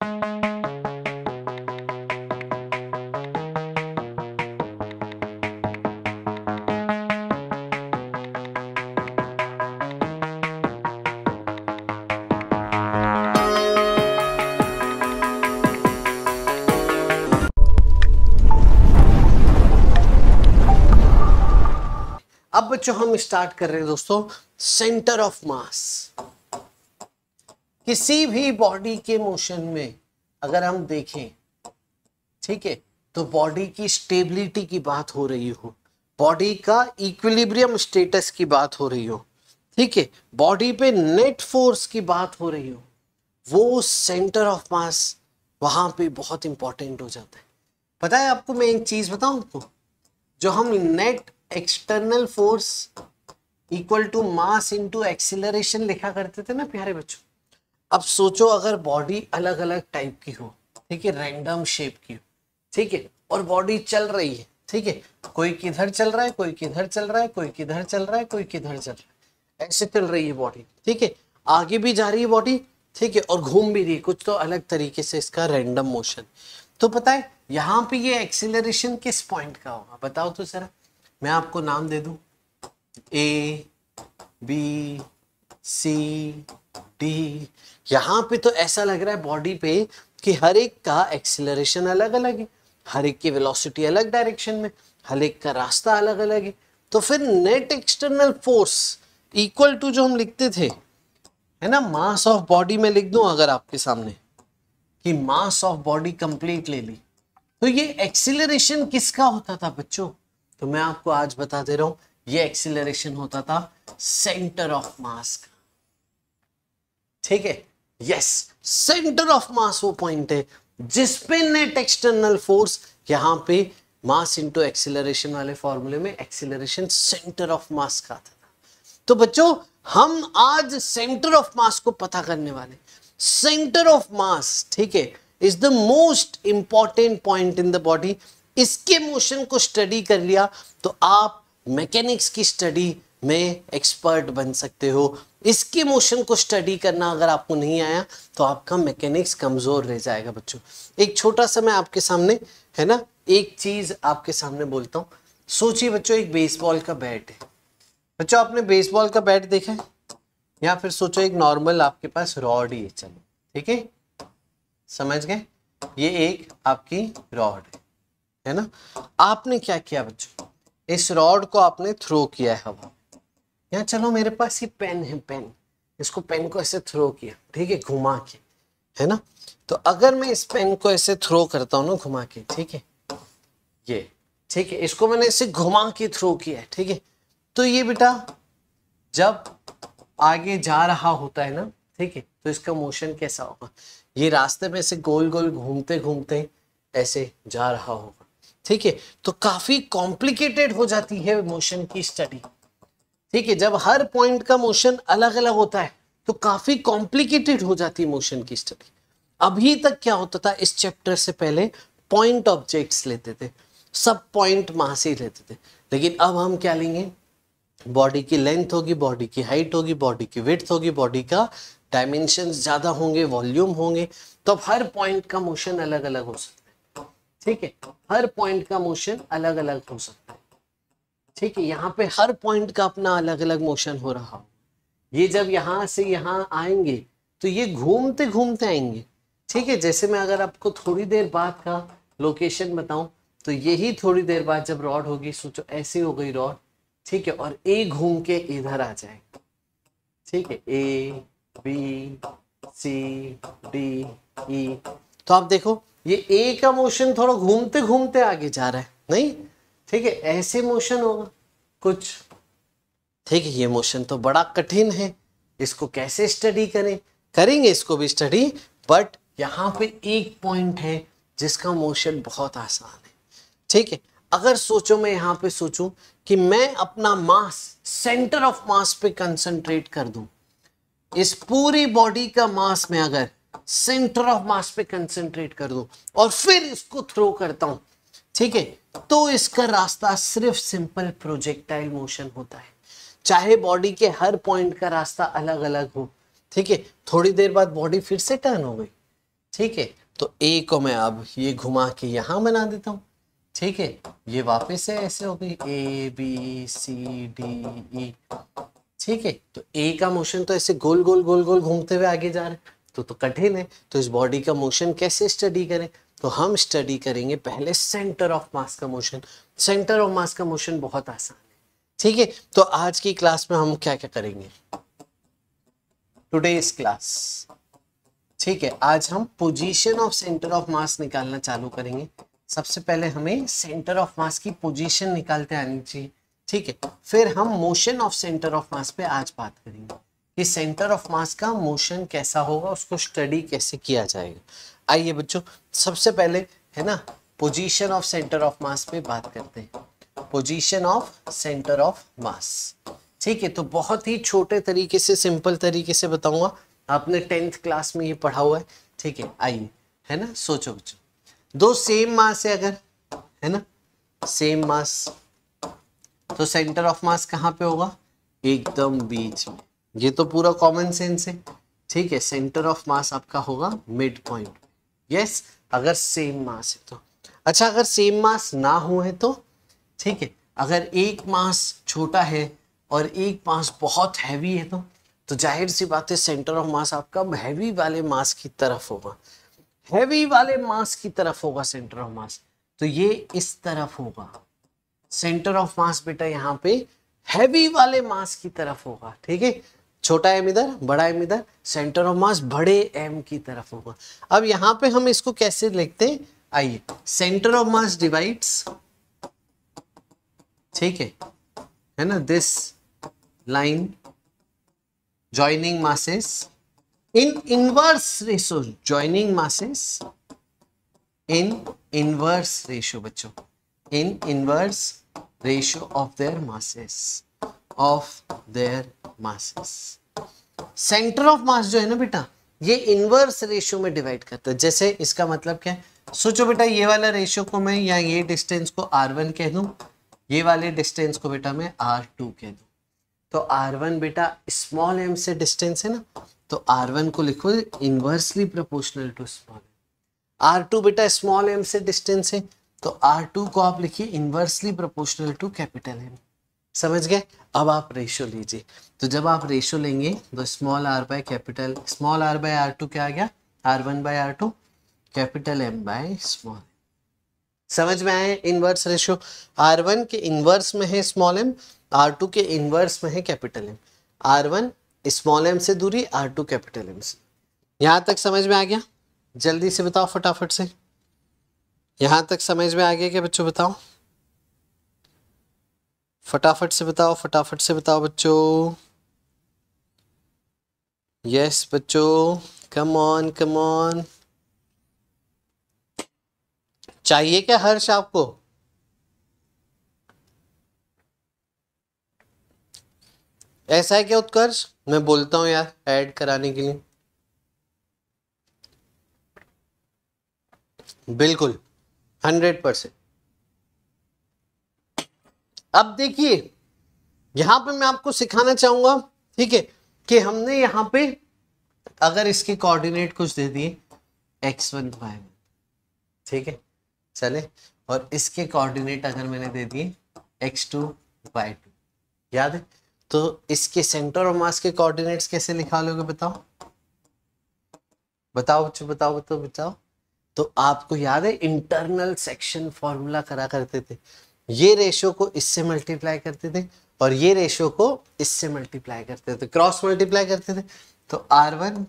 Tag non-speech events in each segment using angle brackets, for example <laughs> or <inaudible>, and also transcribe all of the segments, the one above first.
अब बच्चों हम स्टार्ट कर रहे हैं दोस्तों सेंटर ऑफ मास किसी भी बॉडी के मोशन में अगर हम देखें ठीक है तो बॉडी की स्टेबिलिटी की बात हो रही हो बॉडी का इक्विलिब्रियम स्टेटस की बात हो रही हो ठीक है बॉडी पे नेट फोर्स की बात हो रही हो वो सेंटर ऑफ मास वहां पे बहुत इंपॉर्टेंट हो जाता है पता है आपको मैं एक चीज बताऊं आपको जो हम net external force equal to mass into acceleration लिखा करते थे ना प्यारे बच्चों अब सोचो अगर बॉडी अलग अलग टाइप की हो ठीक है रैंडम शेप की हो ठीक है और बॉडी चल रही है ठीक है कोई किधर चल रहा है कोई किधर चल रहा है कोई किधर चल रहा है कोई किधर चल रहा है ऐसे चल रही है बॉडी ठीक है आगे भी जा रही है बॉडी ठीक है और घूम भी रही है कुछ तो अलग तरीके से इसका रैंडम मोशन तो पता है यहाँ पे ये एक्सिलरेशन किस पॉइंट का होगा बताओ तो सर मैं आपको नाम दे दू ए बी सी डी यहाँ पे तो ऐसा लग रहा है बॉडी पे कि हर एक का एक्सिलरेशन अलग अलग है हर एक की वेलोसिटी अलग डायरेक्शन में हर एक का रास्ता अलग अलग है तो फिर net external force equal to जो हम लिखते थे है ना मास ऑफ बॉडी में लिख दू अगर आपके सामने कि मास ऑफ बॉडी कंप्लीट ले ली तो ये एक्सिलरेशन किसका होता था बच्चों तो मैं आपको आज बता दे रहा हूं ये एक्सिलरेशन होता था सेंटर ऑफ मास का ठीक है यस सेंटर ऑफ मास वो पॉइंट है जिस पे नेट एक्सटर्नल फोर्स यहां पे मास इनटू एक्सिलरेशन वाले फॉर्मूले में एक्सिलरेशन सेंटर ऑफ मास का था तो बच्चों हम आज सेंटर ऑफ मास को पता करने वाले सेंटर ऑफ मास ठीक है is the most important point in the body इसके मोशन को स्टडी कर लिया तो आप मैकेनिक्स की स्टडी में एक्सपर्ट बन सकते हो इसके मोशन को स्टडी करना अगर आपको नहीं आया तो आपका मैकेनिक्स कमज़ोर रह जाएगा बच्चों एक छोटा सा मैं आपके सामने है ना एक चीज़ आपके सामने बोलता हूँ सोचिए बच्चों एक बेसबॉल का बैट है बच्चों आपने बेसबॉल का बैट देखा है या फिर सोचो एक नॉर्मल आपके पास रॉड ही है चलो ठीक है समझ गए ये एक आपकी रॉड है है ना आपने क्या किया बच्चों इस रॉड को आपने थ्रो किया है हवा या चलो मेरे पास ये पेन है पेन इसको पेन को ऐसे थ्रो किया ठीक है घुमा के है ना तो अगर मैं इस पेन को ऐसे थ्रो करता हूँ ना घुमा के ठीक है ये ठीक है इसको मैंने ऐसे घुमा के थ्रो किया ठीक है तो ये बेटा जब आगे जा रहा होता है ना ठीक है तो इसका मोशन कैसा होगा ये रास्ते में ऐसे गोल गोल घूमते घूमते ऐसे जा रहा होगा ठीक है तो काफी कॉम्प्लिकेटेड हो जाती है मोशन की स्टडी ठीक है जब हर पॉइंट का मोशन अलग अलग होता है तो काफी कॉम्प्लिकेटेड हो जाती है मोशन की स्टडी अभी तक क्या होता था इस चैप्टर से पहले पॉइंट ऑब्जेक्ट्स लेते थे सब पॉइंट वहां से ही लेते थे लेकिन अब हम क्या लेंगे बॉडी की लेंथ होगी बॉडी की हाइट होगी बॉडी की विथ होगी बॉडी का डायमेंशन ज्यादा होंगे वॉल्यूम होंगे तो अब हर पॉइंट का मोशन अलग अलग हो सकता है ठीक है हर पॉइंट का मोशन अलग अलग हो सकता है ठीक है यहाँ पे हर पॉइंट का अपना अलग अलग मोशन हो रहा हो ये जब यहाँ से यहाँ आएंगे तो ये घूमते घूमते आएंगे ठीक है जैसे मैं अगर आपको थोड़ी देर बाद का लोकेशन बताऊं तो यही थोड़ी देर बाद जब रॉड होगी सोचो ऐसे हो गई रॉड ठीक है और ए घूम के इधर आ जाए ठीक है A B C D E तो आप देखो ये ए का मोशन थोड़ा घूमते घूमते आगे जा रहा है नहीं ठीक है ऐसे मोशन होगा कुछ ठीक है ये मोशन तो बड़ा कठिन है इसको कैसे स्टडी करें करेंगे इसको भी स्टडी बट यहाँ पे एक पॉइंट है जिसका मोशन बहुत आसान है ठीक है अगर सोचो मैं यहाँ पे सोचूं कि मैं अपना मास सेंटर ऑफ मास पे कंसंट्रेट कर दूं इस पूरी बॉडी का मास में अगर सेंटर ऑफ मास पे कंसंट्रेट कर दूं और फिर इसको थ्रो करता हूं ठीक है तो इसका रास्ता सिर्फ सिंपल प्रोजेक्टाइल मोशन होता है चाहे बॉडी के हर पॉइंट का रास्ता अलग अलग हो ठीक है थोड़ी देर बाद बॉडी फिर से टर्न हो गई ठीक है तो ए को मैं अब ये घुमा के यहां बना देता हूं ठीक है ये वापस से ऐसे हो गई A B C D E ठीक है तो ए का मोशन तो ऐसे गोल गोल गोल गोल घूमते हुए आगे जा रहे तो तो कठिन है तो इस बॉडी का मोशन कैसे स्टडी करें तो हम स्टडी करेंगे पहले सेंटर ऑफ मास का मोशन सेंटर ऑफ मास का मोशन बहुत आसान है ठीक है तो आज की क्लास में हम क्या क्या करेंगे इस क्लास ठीक है आज हम position of centre of mass निकालना चालू करेंगे सबसे पहले हमें सेंटर ऑफ मास की पोजीशन निकालते आनी चाहिए ठीक है फिर हम motion of centre of mass पे आज बात करेंगे कि सेंटर ऑफ मास का मोशन कैसा होगा उसको स्टडी कैसे किया जाएगा आइए बच्चों सबसे पहले है ना position of centre of mass पे बात करते हैं position of centre of mass ठीक है तो बहुत ही छोटे तरीके से सिंपल तरीके से बताऊंगा आपने टेंथ क्लास में ये पढ़ा हुआ है ठीक है आइए है ना सोचो बच्चों दो सेम मास है अगर है ना सेम मास तो सेंटर ऑफ मास कहाँ पे होगा एकदम बीच में ये तो पूरा कॉमन सेंस है ठीक है सेंटर ऑफ मास आपका होगा मिड पॉइंट यस अगर सेम मास है तो अच्छा अगर सेम मास ना हो है तो ठीक है अगर एक मास छोटा है और एक मास बहुत हैवी है तो तो जाहिर सी बात है सेंटर ऑफ मास आपका हैवी वाले मास की तरफ होगा हैवी वाले मास की तरफ होगा सेंटर ऑफ मास तो ये इस तरफ होगा सेंटर ऑफ मास बेटा यहाँ पे हैवी वाले मास की तरफ होगा ठीक है छोटा एम इधर बड़ा एम इधर सेंटर ऑफ मास बड़े एम की तरफ होगा अब यहां पे हम इसको कैसे लिखते हैं आइए सेंटर ऑफ मास डिवाइड्स ठीक है है ना this line joining masses in inverse ratio joining masses in inverse ratio बच्चों in inverse ratio of their masses of their masses centre of mass जो है ना बेटा ये इनवर्स रेशियो में डिवाइड करता है जैसे इसका मतलब क्या है सोचो बेटा ये वाला रेशियो को मैं या ये डिस्टेंस को आर वन कह दूं ये वाले डिस्टेंस को बेटा मैं आर टू कह दूं तो आर वन बेटा स्मॉल एम से डिस्टेंस है ना तो आर वन को लिखो inversely proportional to small r two बेटा स्मॉल एम से डिस्टेंस है तो आर टू को आप लिखिए inversely proportional to capital M समझ गए अब आप रेशो लीजिए तो जब आप रेशो लेंगे तो small r by capital small r by r two क्या आ गया r one by r two capital M by small समझ में आए इनवर्स रेशियो आर वन के इनवर्स में है स्मॉल एम आर टू के इनवर्स में है capital M r one small m से दूरी आर टू कैपिटल एम से यहां तक समझ में आ गया जल्दी से बताओ फटाफट से यहां तक समझ में आ गया क्या बच्चों बताओ फटाफट से बताओ फटाफट से बताओ बच्चों यस बच्चों कम ऑन कम ऑन चाहिए क्या हर्ष आपको ऐसा है क्या उत्कर्ष मैं बोलता हूं यार ऐड कराने के लिए बिल्कुल हंड्रेड परसेंट अब देखिए यहां पे मैं आपको सिखाना चाहूंगा ठीक है कि हमने यहां पे अगर इसके कोऑर्डिनेट कुछ दे दिए एक्स वन वाई ठीक है चले और इसके कोऑर्डिनेट अगर मैंने दे दिए एक्स टू वाई टू याद है तो इसके सेंटर और मास के कोऑर्डिनेट्स कैसे निकालोगे बताओ बताओ बच्चों बताओ बताओ बताओ तो आपको याद है इंटरनल सेक्शन फॉर्मूला करा करते थे ये रेशो को इससे मल्टीप्लाई करते थे और ये रेशो को इससे मल्टीप्लाई करते थे क्रॉस मल्टीप्लाई करते थे तो r one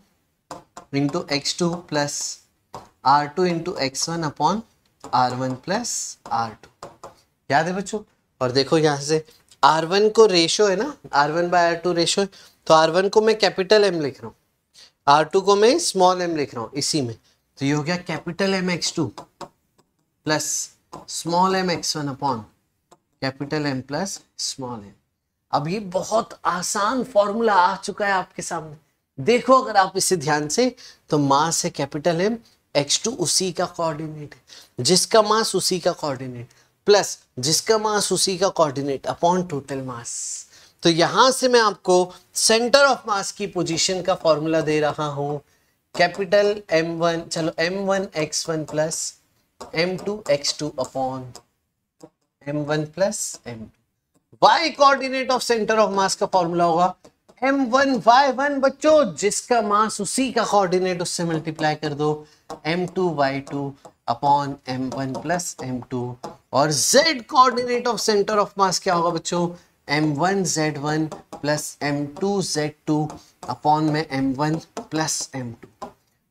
into x two plus r two into x one upon r one plus r two याद है बच्चों और देखो यहाँ से आर वन को रेशो है ना r one by r two ratio है तो आर वन को मैं कैपिटल एम लिख रहा हूँ आर टू को मैं स्मॉल एम लिख रहा हूँ इसी में तो ये हो गया capital M x two plus small m x one upon capital M plus small m अब ये बहुत आसान फॉर्मूला आ चुका है आपके सामने देखो अगर आप इसे ध्यान से तो मास है कैपिटल एम एक्स टू उसी का कोऑर्डिनेट है जिसका मास उसी का कोऑर्डिनेट प्लस जिसका मास उसी का कोऑर्डिनेट अपॉन टोटल मास तो यहां से मैं आपको सेंटर ऑफ मास की पोजीशन का फॉर्मूला दे रहा हूं कैपिटल एम वन चलो m one x one plus M two x upon M one plus M two y coordinate of centre of mass का फॉर्मूला होगा m1 y1 बच्चों जिसका मास उसी का कोऑर्डिनेट उससे मल्टीप्लाई कर दो m2 y2 upon m1 plus m2 और z coordinate of centre of mass क्या होगा बच्चों m1 z1 plus m2 z2 upon में m1 प्लस m2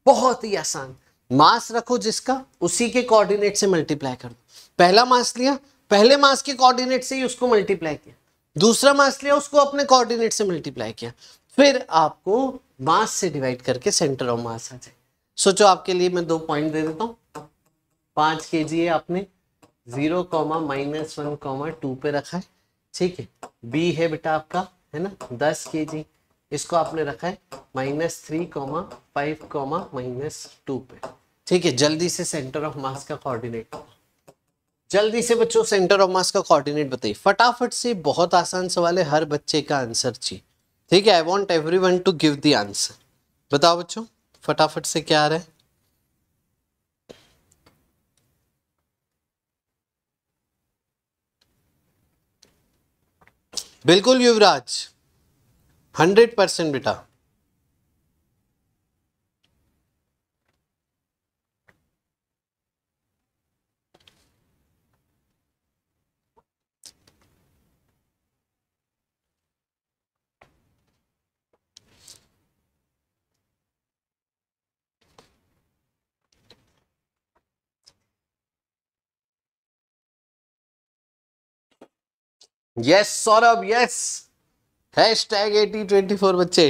बहुत ही आसान मास रखो जिसका उसी के कोऑर्डिनेट से मल्टीप्लाई कर दो पहला मास लिया पहले मास के कोऑर्डिनेट से ही उसको मल्टीप्लाई किया दूसरा मास लिया उसको अपने कोऑर्डिनेट से मल्टीप्लाई किया फिर आपको मास से डिवाइड करके सेंटर ऑफ मास आ जाए सोचो आपके लिए मैं दो पॉइंट दे देता हूँ पांच के जी है आपने zero comma minus one comma two पे रखा है ठीक है बी है बेटा आपका है ना दस के जी इसको आपने रखा है minus three comma five comma minus two पे ठीक है जल्दी से सेंटर ऑफ मास का कोऑर्डिनेट जल्दी से बच्चों सेंटर ऑफ मास का कोऑर्डिनेट बताइए फटाफट से बहुत आसान सवाल है हर बच्चे का आंसर चाहिए ठीक है I want everyone to give the answer बताओ बच्चों फटाफट से क्या आ रहा है बिल्कुल युवराज हंड्रेड परसेंट बेटा yes Saurabh yes hashtag eighty twenty four बच्चे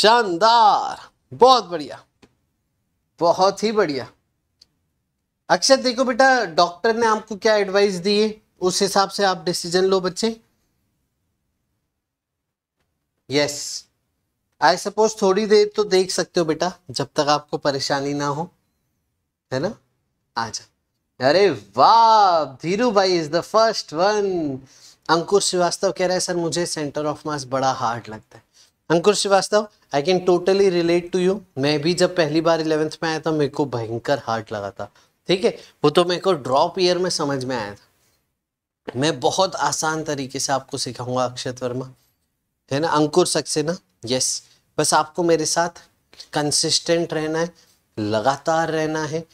शानदार बहुत बढ़िया बहुत ही बढ़िया अक्षय देखो बेटा डॉक्टर ने आपको क्या एडवाइस दी है उस हिसाब से आप डिसीजन लो बच्चे यस आई सपोज थोड़ी देर तो देख सकते हो बेटा जब तक आपको परेशानी ना हो है ना आ जा अरे वाह धीरू भाई is the first one Ankur Shrivastava कह रहे हैं सर मुझे सेंटर ऑफ मास बड़ा हार्ड लगता है Ankur Shrivastava I can totally relate to you मैं भी जब पहली बार इलेवेंथ में आया था मेरे को भयंकर हार्ड लगा था ठीक है वो तो मेरे को ड्रॉप ईयर में समझ में आया था मैं बहुत आसान तरीके से आपको सिखाऊंगा अक्षत वर्मा है ना अंकुर सक्सेना यस बस आपको मेरे साथ कंसिस्टेंट रहना है लगातार रहना है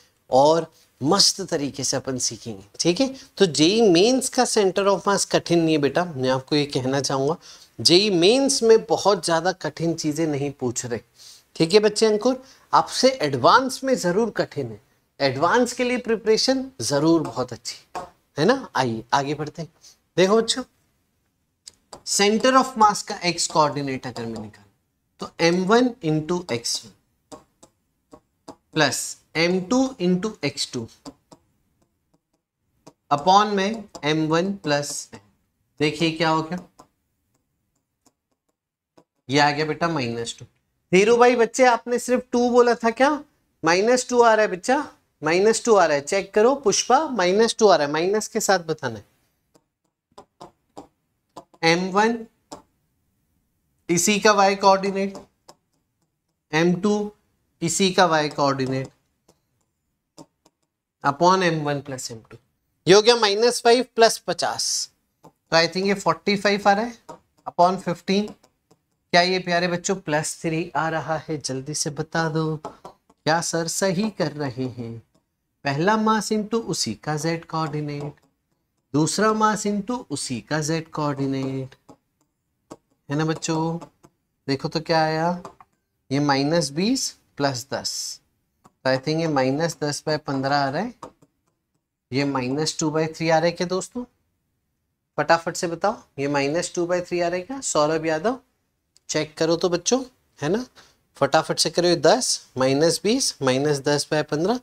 और मस्त तरीके से अपन सीखेंगे ठीक है तो जेई मेंस का सेंटर ऑफ मास कठिन नहीं है बेटा मैं आपको ये कहना चाहूँगा जेई मेंस में बहुत ज़्यादा कठिन चीज़ें नहीं पूछ रहे ठीक है बच्चे अंकुर आपसे एडवांस में ज़रूर कठिन है एडवांस के लिए प्रिपरेशन ज़रूर बहुत अच्छी है ना आइए आगे बढ़ते हैं देखो बच्चों सेंटर ऑफ मास का एक्स कोऑर्डिनेट अगर मैं निकाल तो m one into x one plus M two into x two upon में एम वन प्लस देखिए क्या हो गया ये आ गया बेटा माइनस टू धीरू भाई बच्चे आपने सिर्फ टू बोला था क्या माइनस टू आ रहा है बच्चा माइनस टू आ रहा है चेक करो पुष्पा माइनस टू आ रहा है माइनस के साथ बताना है एम वन इसी का वाई कोऑर्डिनेट एम टू इसी का y coordinate upon M one plus M two ये हो गया माइनस फाइव प्लस पचास तो आई थिंक ये फोर्टी फाइव आ रहा है अपॉन फिफ्टीन क्या ये प्यारे बच्चों प्लस थ्री आ रहा है जल्दी से बता दो क्या सर सही कर रहे हैं पहला मास इंटू उसी का जेड कोऑर्डिनेट दूसरा मास इंटू उसी का जेड कोऑर्डिनेट है ना बच्चों देखो तो क्या आया ये माइनस बीस प्लस दस तो आई थिंक ये माइनस दस बाय पंद्रह आ रहा है ये माइनस टू बाई थ्री आ रहा क्या दोस्तों फटाफट से बताओ ये माइनस टू बाई थ्री आ रहे क्या सौरभ यादव चेक करो तो बच्चों है ना फटाफट से करो ये दस माइनस बीस माइनस दस बाय पंद्रह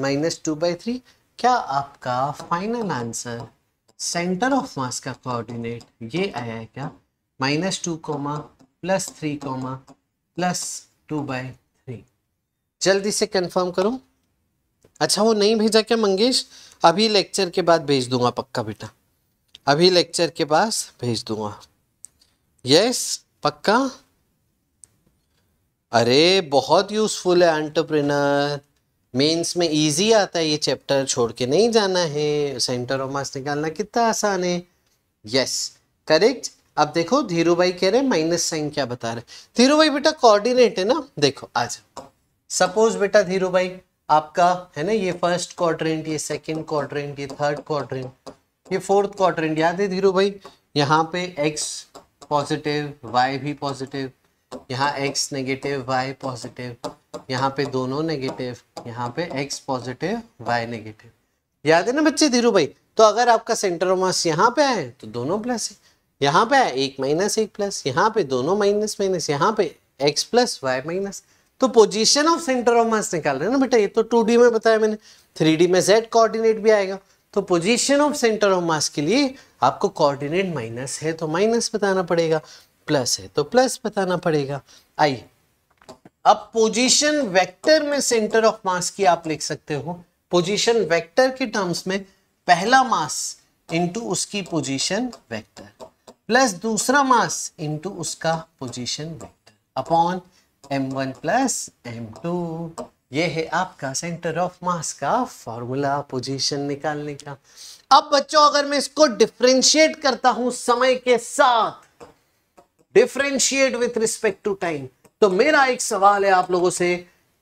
माइनस टू बाई थ्री क्या आपका final answer centre of mass का कोऑर्डिनेट ये आया है क्या minus two comma plus three comma plus two by जल्दी से कंफर्म करूँ अच्छा वो नहीं भेजा क्या मंगेश अभी लेक्चर के बाद भेज दूंगा पक्का बेटा अभी लेक्चर के पास भेज दूंगा यस पक्का अरे बहुत यूज़फुल है एंटरप्रेनर मेंस में इजी आता है ये चैप्टर छोड़ के नहीं जाना है सेंटर ऑफ मास निकालना कितना आसान है यस करेक्ट अब देखो धीरू भाई कह रहे हैं माइनस साइन क्या बता रहे धीरू भाई बेटा कोऑर्डिनेट है ना देखो आ जाओ सपोज बेटा धीरू भाई आपका है ना ये फर्स्ट क्वाड्रेंट ये सेकंड क्वाड्रेंट ये थर्ड क्वाड्रेंट ये फोर्थ क्वाड्रेंट याद है धीरू भाई यहाँ पे एक्स पॉजिटिव वाई भी पॉजिटिव यहाँ एक्स नेगेटिव वाई पॉजिटिव यहाँ पे दोनों नेगेटिव यहाँ पे एक्स पॉजिटिव वाई नेगेटिव याद है ना बच्चे धीरू भाई तो अगर आपका सेंटर ऑफ मास यहाँ पे आए तो दोनों प्लस है यहाँ पे आए एक माइनस एक प्लस यहाँ पे दोनों माइनस माइनस यहाँ पे एक्स प्लस वाई माइनस तो position of centre of mass निकाल रहे हैं ना बेटा ये तो टू में बताया मैंने थ्री में जेड कोऑर्डिनेट भी आएगा तो position of centre of mass के लिए आपको कोऑर्डिनेट माइनस है तो माइनस बताना पड़ेगा प्लस है तो प्लस बताना पड़ेगा आइए अब पोजीशन वेक्टर में सेंटर ऑफ मास की आप लिख सकते हो पोजीशन वेक्टर के टर्म्स में पहला मास इनटू उसकी पोजीशन वेक्टर प्लस दूसरा मास इनटू उसका position vector upon M one plus M two ये है आपका सेंटर ऑफ मास का फॉर्मूला पोजीशन निकालने का अब बच्चों अगर मैं इसको डिफ्रेंशिएट करता हूं समय के साथ differentiate with respect to time तो मेरा एक सवाल है आप लोगों से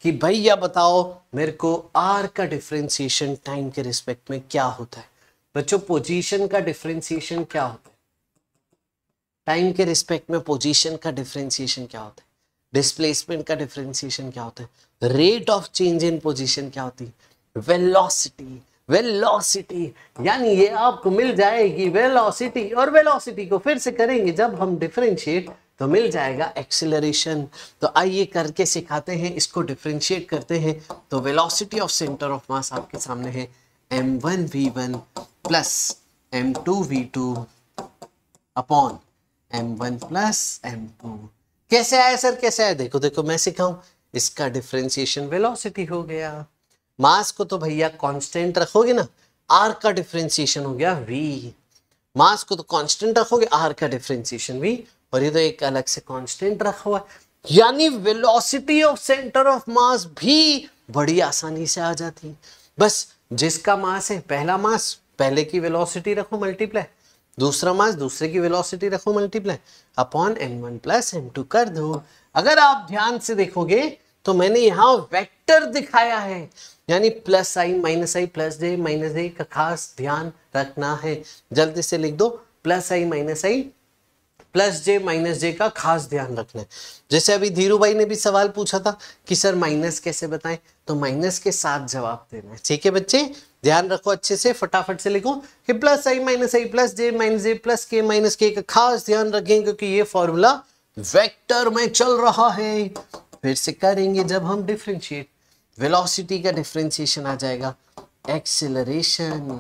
कि भैया बताओ मेरे को आर का डिफ्रेंसिएशन टाइम के रिस्पेक्ट में क्या होता है बच्चों पोजीशन का डिफ्रेंसिएशन क्या होता है टाइम के रिस्पेक्ट में पोजीशन का डिफ्रेंसिएशन क्या होता है डिस्प्लेसमेंट का डिफ्रेंसिएशन क्या होता है rate of change in position क्या होती है वेलोसिटी वेलोसिटी यानी ये आपको मिल जाएगी वेलोसिटी और वेलोसिटी को फिर से करेंगे जब हम डिफ्रेंशिएट तो मिल जाएगा एक्सिलरेशन तो आइए करके सिखाते हैं इसको डिफ्रेंशिएट करते हैं तो velocity of centre of mass आपके सामने है m one we one plus M two we two upon M one plus M two कैसे आया सर कैसे आया देखो देखो मैं सिखाऊं इसका डिफरेंशिएशन वेलोसिटी हो गया मास को तो भैया कांस्टेंट रखोगे ना आर का डिफ्रेंसिएशन हो गया वी मास को तो कांस्टेंट रखोगे आर का डिफरेंशिएशन वी और ये तो एक अलग से कांस्टेंट रखा हुआ यानी velocity of centre of mass भी बड़ी आसानी से आ जाती बस जिसका मास है पहला मास पहले की वेलोसिटी रखो मल्टीप्लाई दूसरा मास दूसरे की वेलोसिटी रखो multiply upon M one plus M two कर दो अगर आप ध्यान से देखोगे तो मैंने यहाँ वेक्टर दिखाया है यानी plus i minus i plus j minus a का खास ध्यान रखना है जल्दी से लिख दो plus i minus i plus j minus जे का खास ध्यान रखना है जैसे अभी धीरू भाई ने भी सवाल पूछा था कि सर माइनस कैसे बताएं तो माइनस के साथ जवाब देना है ठीक है बच्चे ध्यान रखो अच्छे से फटाफट से लिखो कि plus i minus i plus j minus j plus k minus k का खास ध्यान रखें क्योंकि ये फॉर्मूला वेक्टर में चल रहा है फिर से करेंगे जब हम डिफ्रेंशिएट वेलोसिटी का डिफ्रेंशिएशन आ जाएगा एक्सिलरेशन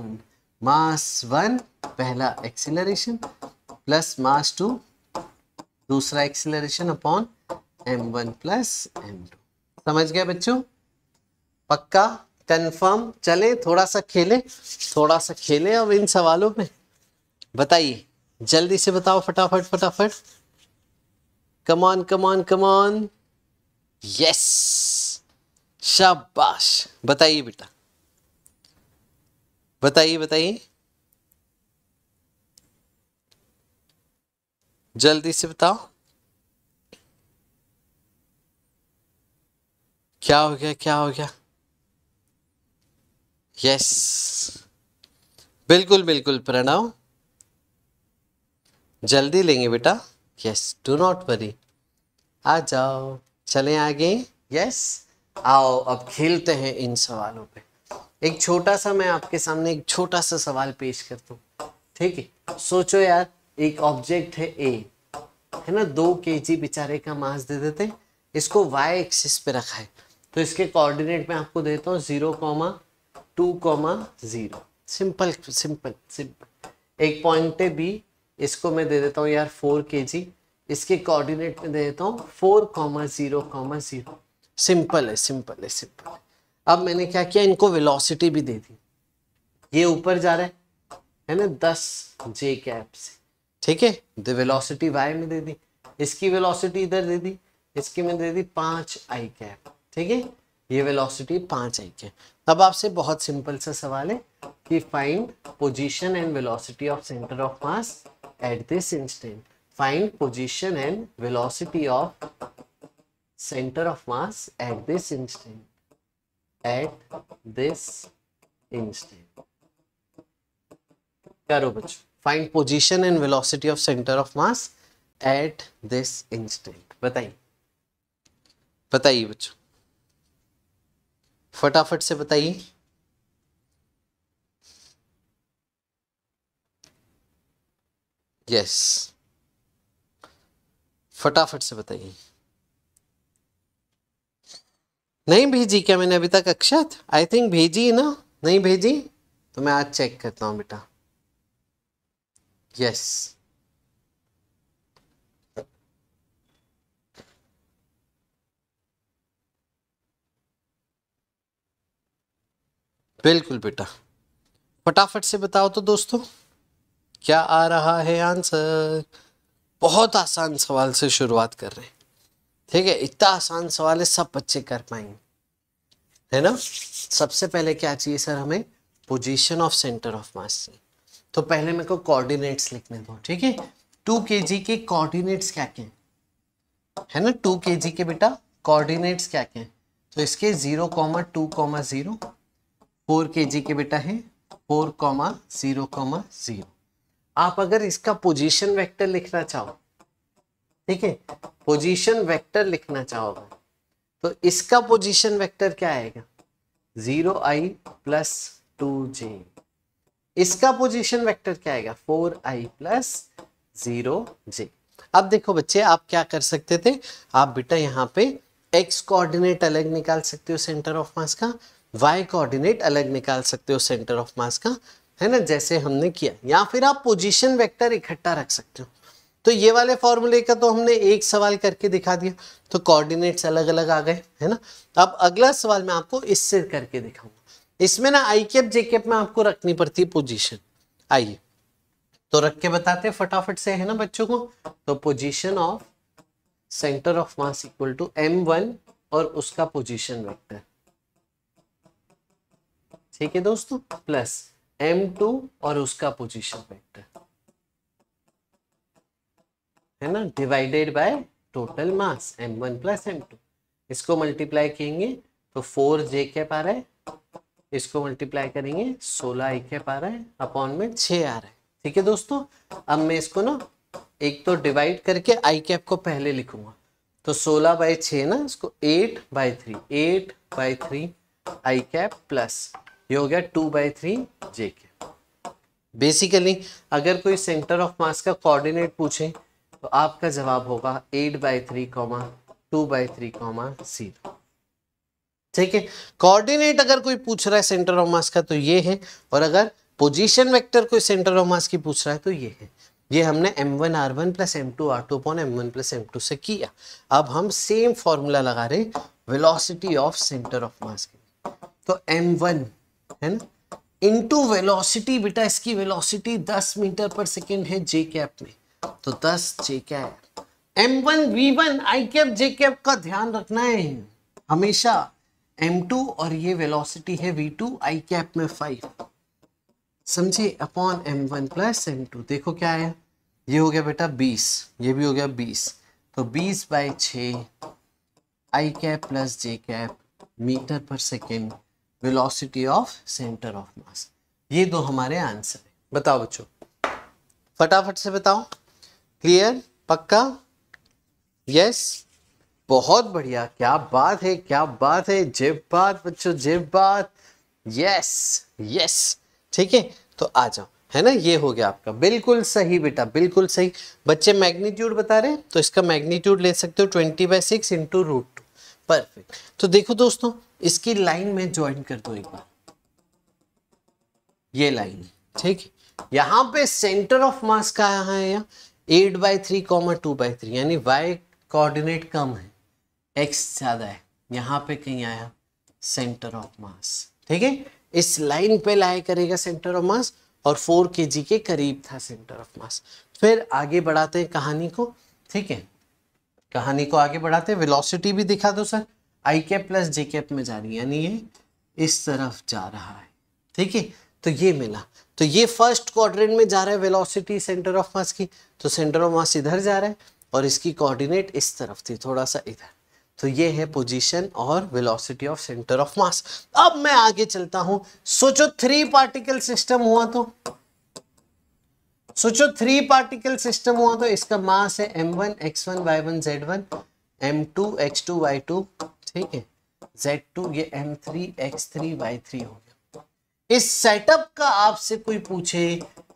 मास वन पहला एक्सिलरेशन प्लस मास टू दूसरा acceleration upon M one plus M two समझ गया बच्चों पक्का कंफर्म चलें थोड़ा सा खेलें थोड़ा सा खेलें अब इन सवालों में बताइए जल्दी से बताओ फटाफट फटाफट कमान कमान कमान यस शाबाश बताइए बेटा बताइए बताइए जल्दी से बताओ क्या हो गया क्या हो गया यस बिल्कुल बिल्कुल प्रणव जल्दी लेंगे बेटा यस डू नॉट वरी आ जाओ चले आगे यस आओ अब खेलते हैं इन सवालों पे एक छोटा सा मैं आपके सामने एक छोटा सा सवाल पेश करता हूँ ठीक है सोचो यार एक ऑब्जेक्ट है ए है ना दो के जी बेचारे का मास दे देते इसको वाई एक्सिस पे रखा है तो इसके कोऑर्डिनेट में आपको देता हूँ zero comma two comma zero simple simple simple एक पॉइंट है बी इसको मैं दे देता हूँ यार फोर के जी इसके कोऑर्डिनेट में दे देता हूँ four comma zero comma zero simple है सिंपल है सिंपल है अब मैंने क्या किया इनको वेलोसिटी भी दे दी ये ऊपर जा रहा है ना दस जे कैप से ठीक है द वेलोसिटी वाई में दे दी इसकी वेलोसिटी इधर दे दी इसकी में दे दी पांच आई कैप ठीक है ये वेलोसिटी पांच आई है अब आपसे बहुत सिंपल सा सवाल है कि find position and velocity of centre of mass at this instant find position and velocity of centre of mass at this instant at this instant करो बच्चों find position and velocity of centre of mass at this instant बताइए बताइए बच्चों फटाफट से बताइए yes फटाफट से बताइए नहीं भेजी क्या मैंने अभी तक अक्षत आई थिंक भेजी ना नहीं भेजी तो मैं आज चेक करता हूँ बेटा यस बिल्कुल बेटा फटाफट से बताओ तो दोस्तों क्या आ रहा है आंसर बहुत आसान सवाल से शुरुआत कर रहे हैं ठीक है इतना आसान सवाल है सब बच्चे कर पाएंगे है ना सबसे पहले क्या चाहिए सर हमें position of centre of mass से तो पहले मेरे को कोऑर्डिनेट्स लिखने दो ठीक है टू के जी के कोऑर्डिनेट्स क्या क्या है ना टू के जी के बेटा कोऑर्डिनेट्स क्या क्या तो इसके zero comma two comma zero four K G के बेटा है four comma zero comma zero आप अगर इसका पोजीशन वेक्टर लिखना चाहो ठीक है पोजीशन वेक्टर लिखना चाहोगे तो इसका पोजीशन वेक्टर क्या आएगा zero i plus two j इसका पोजीशन वेक्टर क्या आएगा four i plus zero j अब देखो बच्चे आप क्या कर सकते थे आप बेटा यहाँ पे एक्स कोऑर्डिनेट अलग निकाल सकते हो सेंटर ऑफ मास का वाई कोऑर्डिनेट अलग निकाल सकते हो सेंटर ऑफ मास का है ना जैसे हमने किया या फिर आप पोजीशन वेक्टर इकट्ठा रख सकते हो तो ये वाले फॉर्मूले का तो हमने एक सवाल करके दिखा दिया तो कोऑर्डिनेट्स अलग अलग आ गए है ना अब अगला सवाल मैं आपको इससे करके दिखाऊंगा इसमें ना आई कैप जे कैप में आपको रखनी पड़ती है पोजिशन आइए तो रख के बताते फटाफट से है ना बच्चों को तो position of centre of mass equal to m one और उसका पोजिशन वेक्टर ठीक है दोस्तों प्लस एम टू और उसका पोजीशन वेक्टर है ना divided by total mass m one plus M two इसको मल्टीप्लाई करेंगे तो फोर जे कैप आ रहा है इसको मल्टीप्लाई करेंगे सोलह ए कैप आ रहा है अपॉन में छ आ रहा है ठीक है दोस्तों अब मैं इसको ना एक तो डिवाइड करके आई कैप को पहले लिखूंगा तो सोलह बाई छ ना इसको eight by three eight by three i cap plus ये हो गया टू बाई थ्री जे के बेसिकली अगर कोई सेंटर ऑफ मास का कोऑर्डिनेट पूछे तो आपका जवाब होगा eight by three comma two by three comma zero ठीक है कोऑर्डिनेट अगर कोई पूछ रहा है सेंटर ऑफ मास का तो ये है और अगर पोजीशन वेक्टर कोई सेंटर ऑफ मास की पूछ रहा है तो ये है ये हमने m1 one r one plus M two r two m one plus M two से किया अब हम सेम फॉर्मूला लगा रहे velocity of centre of mass के तो m1 है ना इनटू वेलोसिटी बेटा इसकी वेलोसिटी 10 मीटर पर सेकेंड है जे कैप में तो 10 j cap m one we one i cap J cap का ध्यान रखना है हमेशा एम टू और ये वेलोसिटी है टू आई कैप में फाइव समझे upon M one plus M two देखो क्या आया ये हो गया बेटा बीस ये भी हो गया बीस तो बीस बाई छ i cap plus J cap metre पर second velocity of centre of mass ये दो हमारे आंसर है बताओ बच्चों फटाफट से बताओ क्लियर पक्का यस बहुत बढ़िया क्या बात है क्या बात है जेब बात बच्चों जेब बात यस यस ठीक है तो आ जाओ है ना ये हो गया आपका बिल्कुल सही बेटा बिल्कुल सही बच्चे मैग्नीट्यूड बता रहे तो इसका मैग्नीट्यूड ले सकते हो twenty by six into root two perfect तो देखो दोस्तों इसकी लाइन में ज्वाइन कर दो एक बार ये लाइन ठीक यहां पे सेंटर ऑफ मास कहाँ है या eight by three comma two by three यानी वाई कोऑर्डिनेट कम है एक्स ज्यादा है यहां पे कहीं आया सेंटर ऑफ मास ठीक है इस लाइन पे लाया करेगा सेंटर ऑफ मास और फोर के के करीब था सेंटर ऑफ मास फिर आगे बढ़ाते हैं कहानी को ठीक है कहानी को आगे बढ़ाते हैं वेलोसिटी भी दिखा दो sir i cap plus J cap में जा रही है यानी ये इस तरफ जा रहा है ठीक है तो ये मिला तो ये फर्स्ट क्वाड्रेंट में जा रहा है वेलोसिटी सेंटर ऑफ मास की तो सेंटर ऑफ मास इधर जा रहा है और इसकी कोऑर्डिनेट इस तरफ थी थोड़ा सा इधर तो ये है पोजीशन और velocity of centre of mass अब मैं आगे चलता हूं सोचो थ्री पार्टिकल सिस्टम हुआ तो सोचो थ्री पार्टिकल सिस्टम हुआ तो इसका मास है m one x one y one z one M two x two y two ठीक है z2 ये m3 x3 y3 हो गया इस सेटअप का आपसे कोई पूछे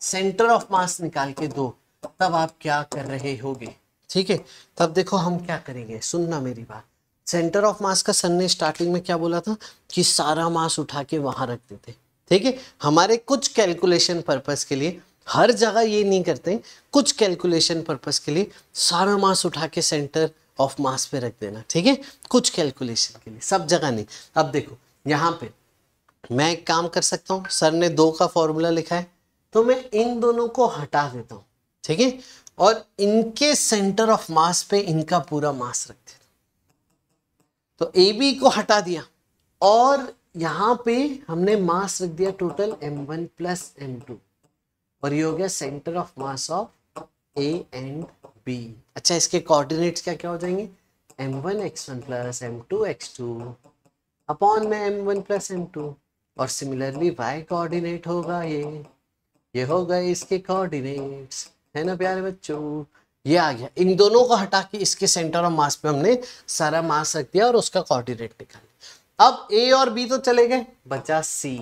सेंटर ऑफ मास निकाल के दो तब आप क्या कर रहे होगे ठीक है तब देखो हम क्या करेंगे सुनना मेरी बात सेंटर ऑफ मास का सर ने स्टार्टिंग में क्या बोला था कि सारा मास उठा के वहां रख देते ठीक है हमारे कुछ कैलकुलेशन पर्पस के लिए हर जगह ये नहीं करते कुछ कैलकुलेशन पर्पस के लिए सारा मास उठा के सेंटर ऑफ मास पे रख देना ठीक है कुछ कैलकुलेशन के लिए सब जगह नहीं अब देखो यहाँ पे मैं एक काम कर सकता हूँ सर ने दो का फॉर्मूला लिखा है तो मैं इन दोनों को हटा देता हूँ ठीक है और इनके सेंटर ऑफ मास पे इनका पूरा मास रख देता तो ए बी को हटा दिया और यहाँ पे हमने मास रख दिया total m one plus M two और ये हो गया centre of mass of A and B अच्छा इसके कोऑर्डिनेट्स क्या क्या हो जाएंगे m one x one plus M two x two upon में m one plus M two और सिमिलरली वाई कोऑर्डिनेट होगा ये ये हो गए इसके कोऑर्डिनेट्स है ना प्यारे बच्चों ये आ गया इन दोनों को हटा के इसके सेंटर ऑफ मास पे हमने सारा मास रख दिया और उसका कोऑर्डिनेट निकाल अब ए और बी तो चले गए बचा सी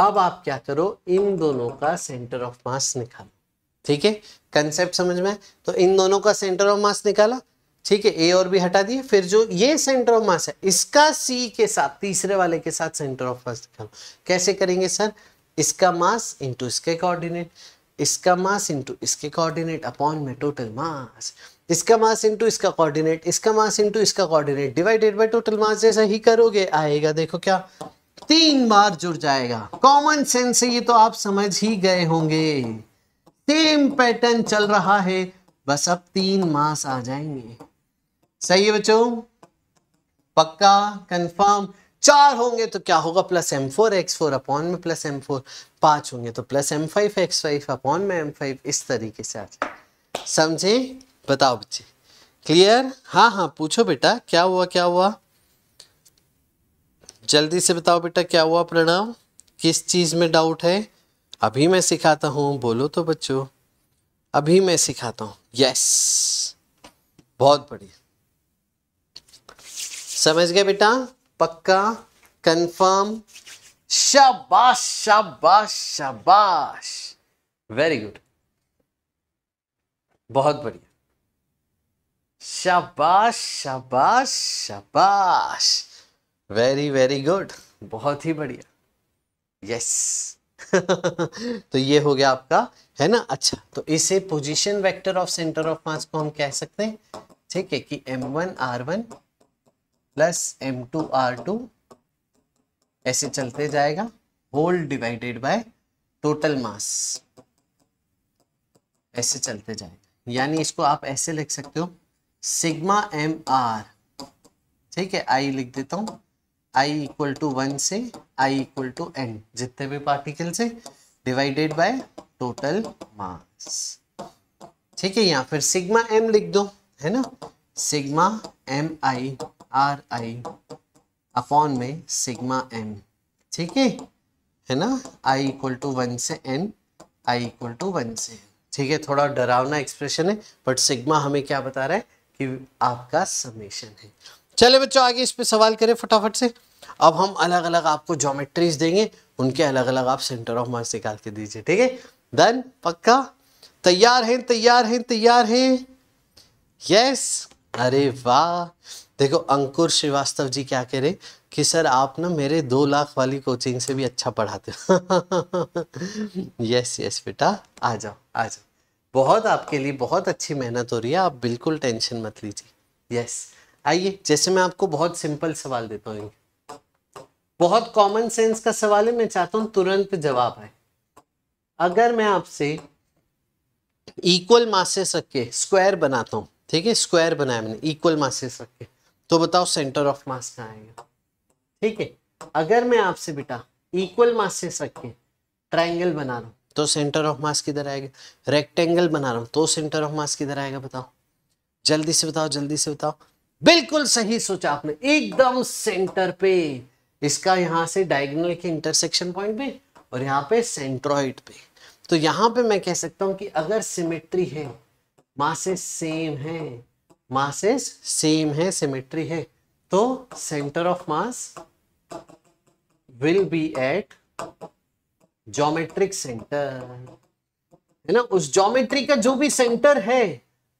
अब आप क्या करो इन दोनों का सेंटर ऑफ मास निकालो ठीक है कंसेप्ट समझ में तो इन दोनों का सेंटर ऑफ मास निकाला ठीक है ए और बी हटा दिए फिर जो ये सेंटर ऑफ मास है इसका सी के साथ तीसरे वाले के साथ सेंटर ऑफ मास निकालो कैसे करेंगे सर इसका मास इंटू इसके कोऑर्डिनेट इसका मास इंटू इसके कोऑर्डिनेट अपॉन में टोटल मास इसका मास इंटू इसका कोऑर्डिनेट इसका मास इंटू इसका coordinate divided by total mass जैसा ही करोगे आएगा देखो क्या तीन बार जुड़ जाएगा कॉमन सेंस से ये तो आप समझ ही गए होंगे सेम पैटर्न चल रहा है बस अब तीन मास आ जाएंगे सही है बच्चों पक्का कंफर्म चार होंगे तो क्या होगा plus m four x four upon में प्लस एम फोर पांच होंगे तो plus m five x five upon में एम फाइव इस तरीके से आ जाए समझे बताओ बच्चे क्लियर हाँ हाँ पूछो बेटा क्या हुआ क्या हुआ जल्दी से बताओ बेटा क्या हुआ प्रणाम किस चीज़ में डाउट है अभी मैं सिखाता हूँ बोलो तो बच्चों अभी मैं सिखाता हूँ यस बहुत बढ़िया समझ गए बेटा पक्का कंफर्म शाबाश शाबाश शाबाश वेरी गुड बहुत बढ़िया शाबाश शाबाश शाबाश वेरी वेरी गुड बहुत ही बढ़िया यस <laughs> तो ये हो गया आपका है ना अच्छा तो इसे position vector of centre of mass को हम कह सकते हैं ठीक है कि m one r one plus M two r two ऐसे चलते जाएगा whole divided by total mass ऐसे चलते जाएगा यानी इसको आप ऐसे लिख सकते हो सिग्मा एम आर ठीक है आई लिख देता हूं आई इक्वल टू वन से आई इक्वल टू एन जितने भी पार्टिकल से डिवाइडेड बाय टोटल मास ठीक है यहाँ फिर सिग्मा एम लिख दो है ना sigma m i r i upon में सिग्मा एम ठीक है है ना आई इक्वल टू वन से n i equal to one से ठीक है थोड़ा डरावना एक्सप्रेशन है बट सिग्मा हमें क्या बता रहा है कि आपका समेशन है चले बच्चों आगे इस पे सवाल करें फटाफट से अब हम अलग अलग आपको जोमेट्रीज देंगे उनके अलग अलग आप सेंटर ऑफ मास निकाल के दीजिए ठीक है डन पक्का तैयार हैं तैयार हैं तैयार हैं यस अरे वाह देखो अंकुर श्रीवास्तव जी क्या कह रहे कि सर आप ना मेरे दो लाख वाली कोचिंग से भी अच्छा पढ़ाते हो यस <laughs> यस बेटा आ जाओ आ जाओ बहुत आपके लिए बहुत अच्छी मेहनत हो रही है आप बिल्कुल टेंशन मत लीजिए यस yes. आइए जैसे मैं आपको बहुत सिंपल सवाल देता हूँ बहुत कॉमन सेंस का सवाल है मैं चाहता हूँ तुरंत जवाब आए अगर मैं आपसे इक्वल मासेस रख के स्क्वायर बनाता हूँ ठीक है स्क्वायर बनाया मैंने इक्वल मासेस रख के तो बताओ सेंटर ऑफ मास कहाँ आएगा ठीक है अगर मैं आपसे बेटा इक्वल मासेस रख के ट्राइंगल बना रहा हूँ तो सेंटर ऑफ मास किधर आएगा रेक्टेंगल बना रहा हूँ तो सेंटर ऑफ मास किधर आएगा बताओ जल्दी से बताओ जल्दी से बताओ बिल्कुल सही सोचा आपने एकदम सेंटर पे इसका यहां से डायगोनल के इंटरसेक्शन पॉइंट पे और यहाँ पे सेंट्रॉइड पे तो यहां पे मैं कह सकता हूं कि अगर सिमेट्री है मासेस सेम है मासेस सेम है सिमेट्री है तो centre of mass will be at geometric centre है ना उस जोमेट्री का जो भी सेंटर है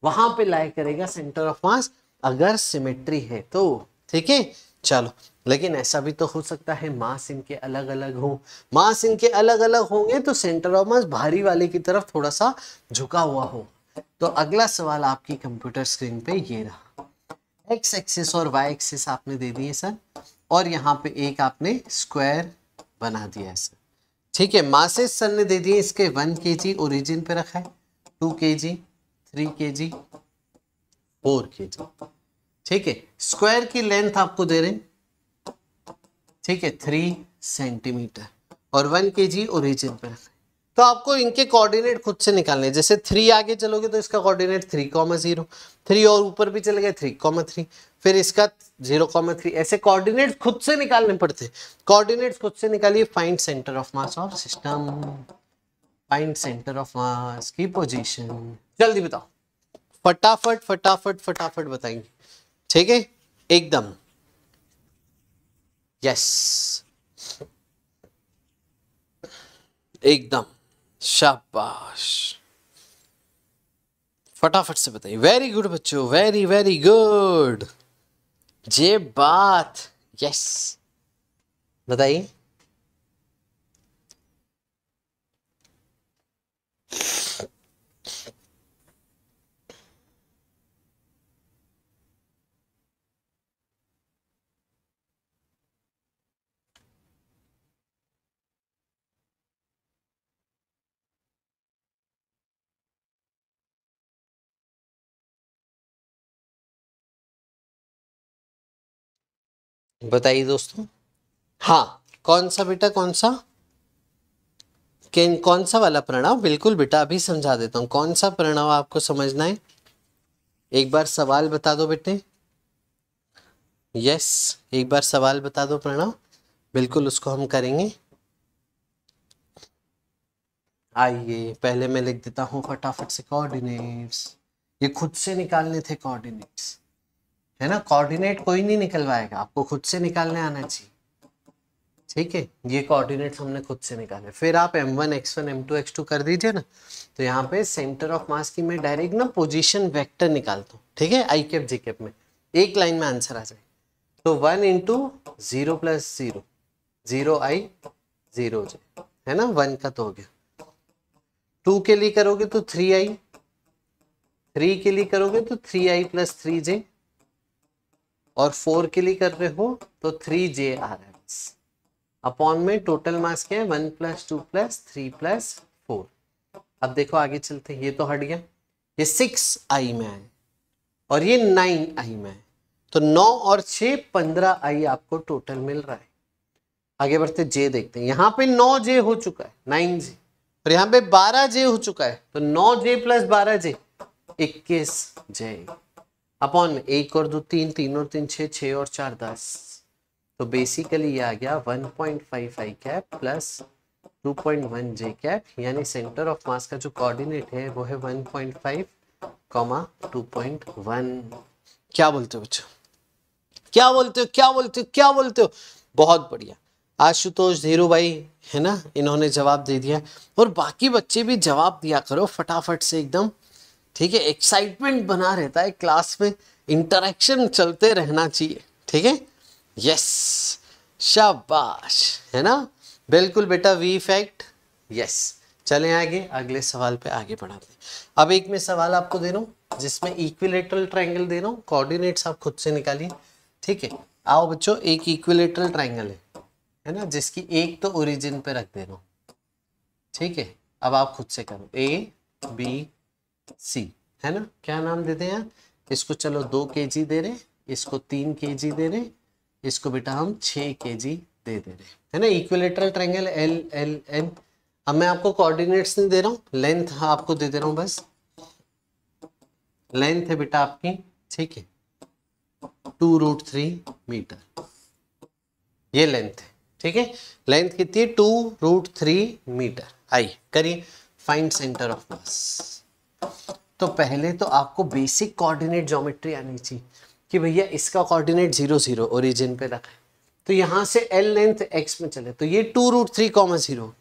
वहां पे लाइक करेगा सेंटर ऑफ मास अगर सिमेट्री है तो ठीक है चलो लेकिन ऐसा भी तो हो सकता है मास इनके अलग अलग हो मास इनके अलग अलग होंगे तो सेंटर ऑफ मास भारी वाले की तरफ थोड़ा सा झुका हुआ हो तो अगला सवाल आपकी कंप्यूटर स्क्रीन पे ये रहा एक्स एक्सिस और वाई एक्सिस आपने दे दिए सर और यहाँ पे एक आपने स्क्वायर बना दिया है सर ठीक है मासेस सर ने दे दिए इसके वन के जी ओरिजिन पे रखा है टू के जी थ्री के जी फोर के ठीक है स्क्वायर की लेंथ आपको दे रहे ठीक है थ्री सेंटीमीटर और वन के जी ओरिजिन पर तो आपको इनके कोऑर्डिनेट खुद से निकालने जैसे थ्री आगे चलोगे तो इसका coordinate three comma zero three और ऊपर भी चले गए थ्री कॉमा थ्री फिर इसका जीरो कॉमा थ्री ऐसे कोऑर्डिनेट खुद से निकालने पड़ते कोऑर्डिनेट खुद से निकालिए find centre of mass of system find centre of mass की पोजिशन जल्दी बताओ फटाफट फटाफट फटाफट बताएंगे ठीक है एकदम यस एकदम शाबाश फटाफट से बताइए वेरी गुड बच्चों वेरी वेरी गुड जे बात यस बताइए बताइए दोस्तों हाँ कौन सा बेटा कौन सा कौन सा वाला प्रणव बिल्कुल बेटा अभी समझा देता हूँ कौन सा प्रणव आपको समझना है एक बार सवाल बता दो बेटे यस एक बार सवाल बता दो प्रणव बिल्कुल उसको हम करेंगे आइए पहले मैं लिख देता हूँ फटाफट से कोऑर्डिनेट्स ये खुद से निकालने थे कोऑर्डिनेट्स है ना कोऑर्डिनेट कोई नहीं निकलवाएगा आपको खुद से निकालने आना चाहिए ठीक है ये कोऑर्डिनेट हमने खुद से निकाले फिर आप m one x one M two x two कर दीजिए ना तो यहाँ पे सेंटर ऑफ मास की मैं डायरेक्ट ना पोजीशन वेक्टर निकालता हूँ ठीक है आई कैप जी कैप में एक लाइन में आंसर आ जाए तो one into zero plus zero zero i zero j है ना वन का तो हो गया टू के लिए करोगे तो थ्री आई थ्री के लिए करोगे तो three i plus three j और फोर के लिए कर रहे हो तो three j r m s upon में टोटल मास क्या है one plus two plus three plus four अब देखो आगे चलते ये तो हट गया ये सिक्स आई में है और ये नाइन आई में है तो नौ और छ पंद्रह आई आपको टोटल मिल रहा है आगे बढ़ते जे देखते हैं यहाँ पे नौ जे हो चुका है नाइन जे और यहाँ पे बारह जे हो चुका है तो नौ जे प्लस बारह जे इक्कीस जे अपॉन एक और दो तीन तीन और तीन छः छः और चार दस तो बेसिकली ये आ गया one point five i cap plus two point one j cap यानी सेंटर ऑफ मास का जो कोऑर्डिनेट है वो है one point five comma two point one क्या बोलते हो बच्चों क्या बोलते हो क्या बोलते हो क्या बोलते हो बहुत बढ़िया आशुतोष धीरू भाई है ना इन्होंने जवाब दे दिया और बाकी बच्चे भी जवाब दिया करो फटाफट से एकदम ठीक है एक्साइटमेंट बना रहता है क्लास में इंटरेक्शन चलते रहना चाहिए ठीक है यस शाबाश है ना बिल्कुल बेटा वी फैक्ट यस चले आगे अगले सवाल पे आगे बढ़ाते अब एक में सवाल आपको दे रहा हूँ जिसमें इक्विलेटरल ट्राइंगल दे रहा हूँ कोऑर्डिनेट्स आप खुद से निकालिए ठीक है आओ बच्चों एक इक्विलेटरल ट्राइंगल है है ना जिसकी एक तो ओरिजिन पे रख दे रहा हूं ठीक है अब आप खुद से करो ए बी सी है ना क्या नाम देते हैं इसको चलो दो के जी दे रहे इसको तीन के जी दे रहे इसको बेटा हम छ के जी दे दे रहे है ना equilateral triangle l l n अब मैं आपको कोऑर्डिनेट्स नहीं दे रहा हूँ लेंथ आपको दे दे रहा हूँ बस लेंथ है बेटा आपकी ठीक है टू रूट थ्री मीटर ये लेंथ है ठीक है लेंथ कितनी है टू रूट थ्री मीटर आइए करिए फाइंड सेंटर ऑफ मास तो पहले तो आपको बेसिक कोऑर्डिनेट ज्योमेट्री आनी चाहिए कि भैया इसका कोऑर्डिनेट जीरो जीरो ओरिजिन पे रखा है तो यहाँ से एल लेंथ एक्स में चले तो ये two root three comma zero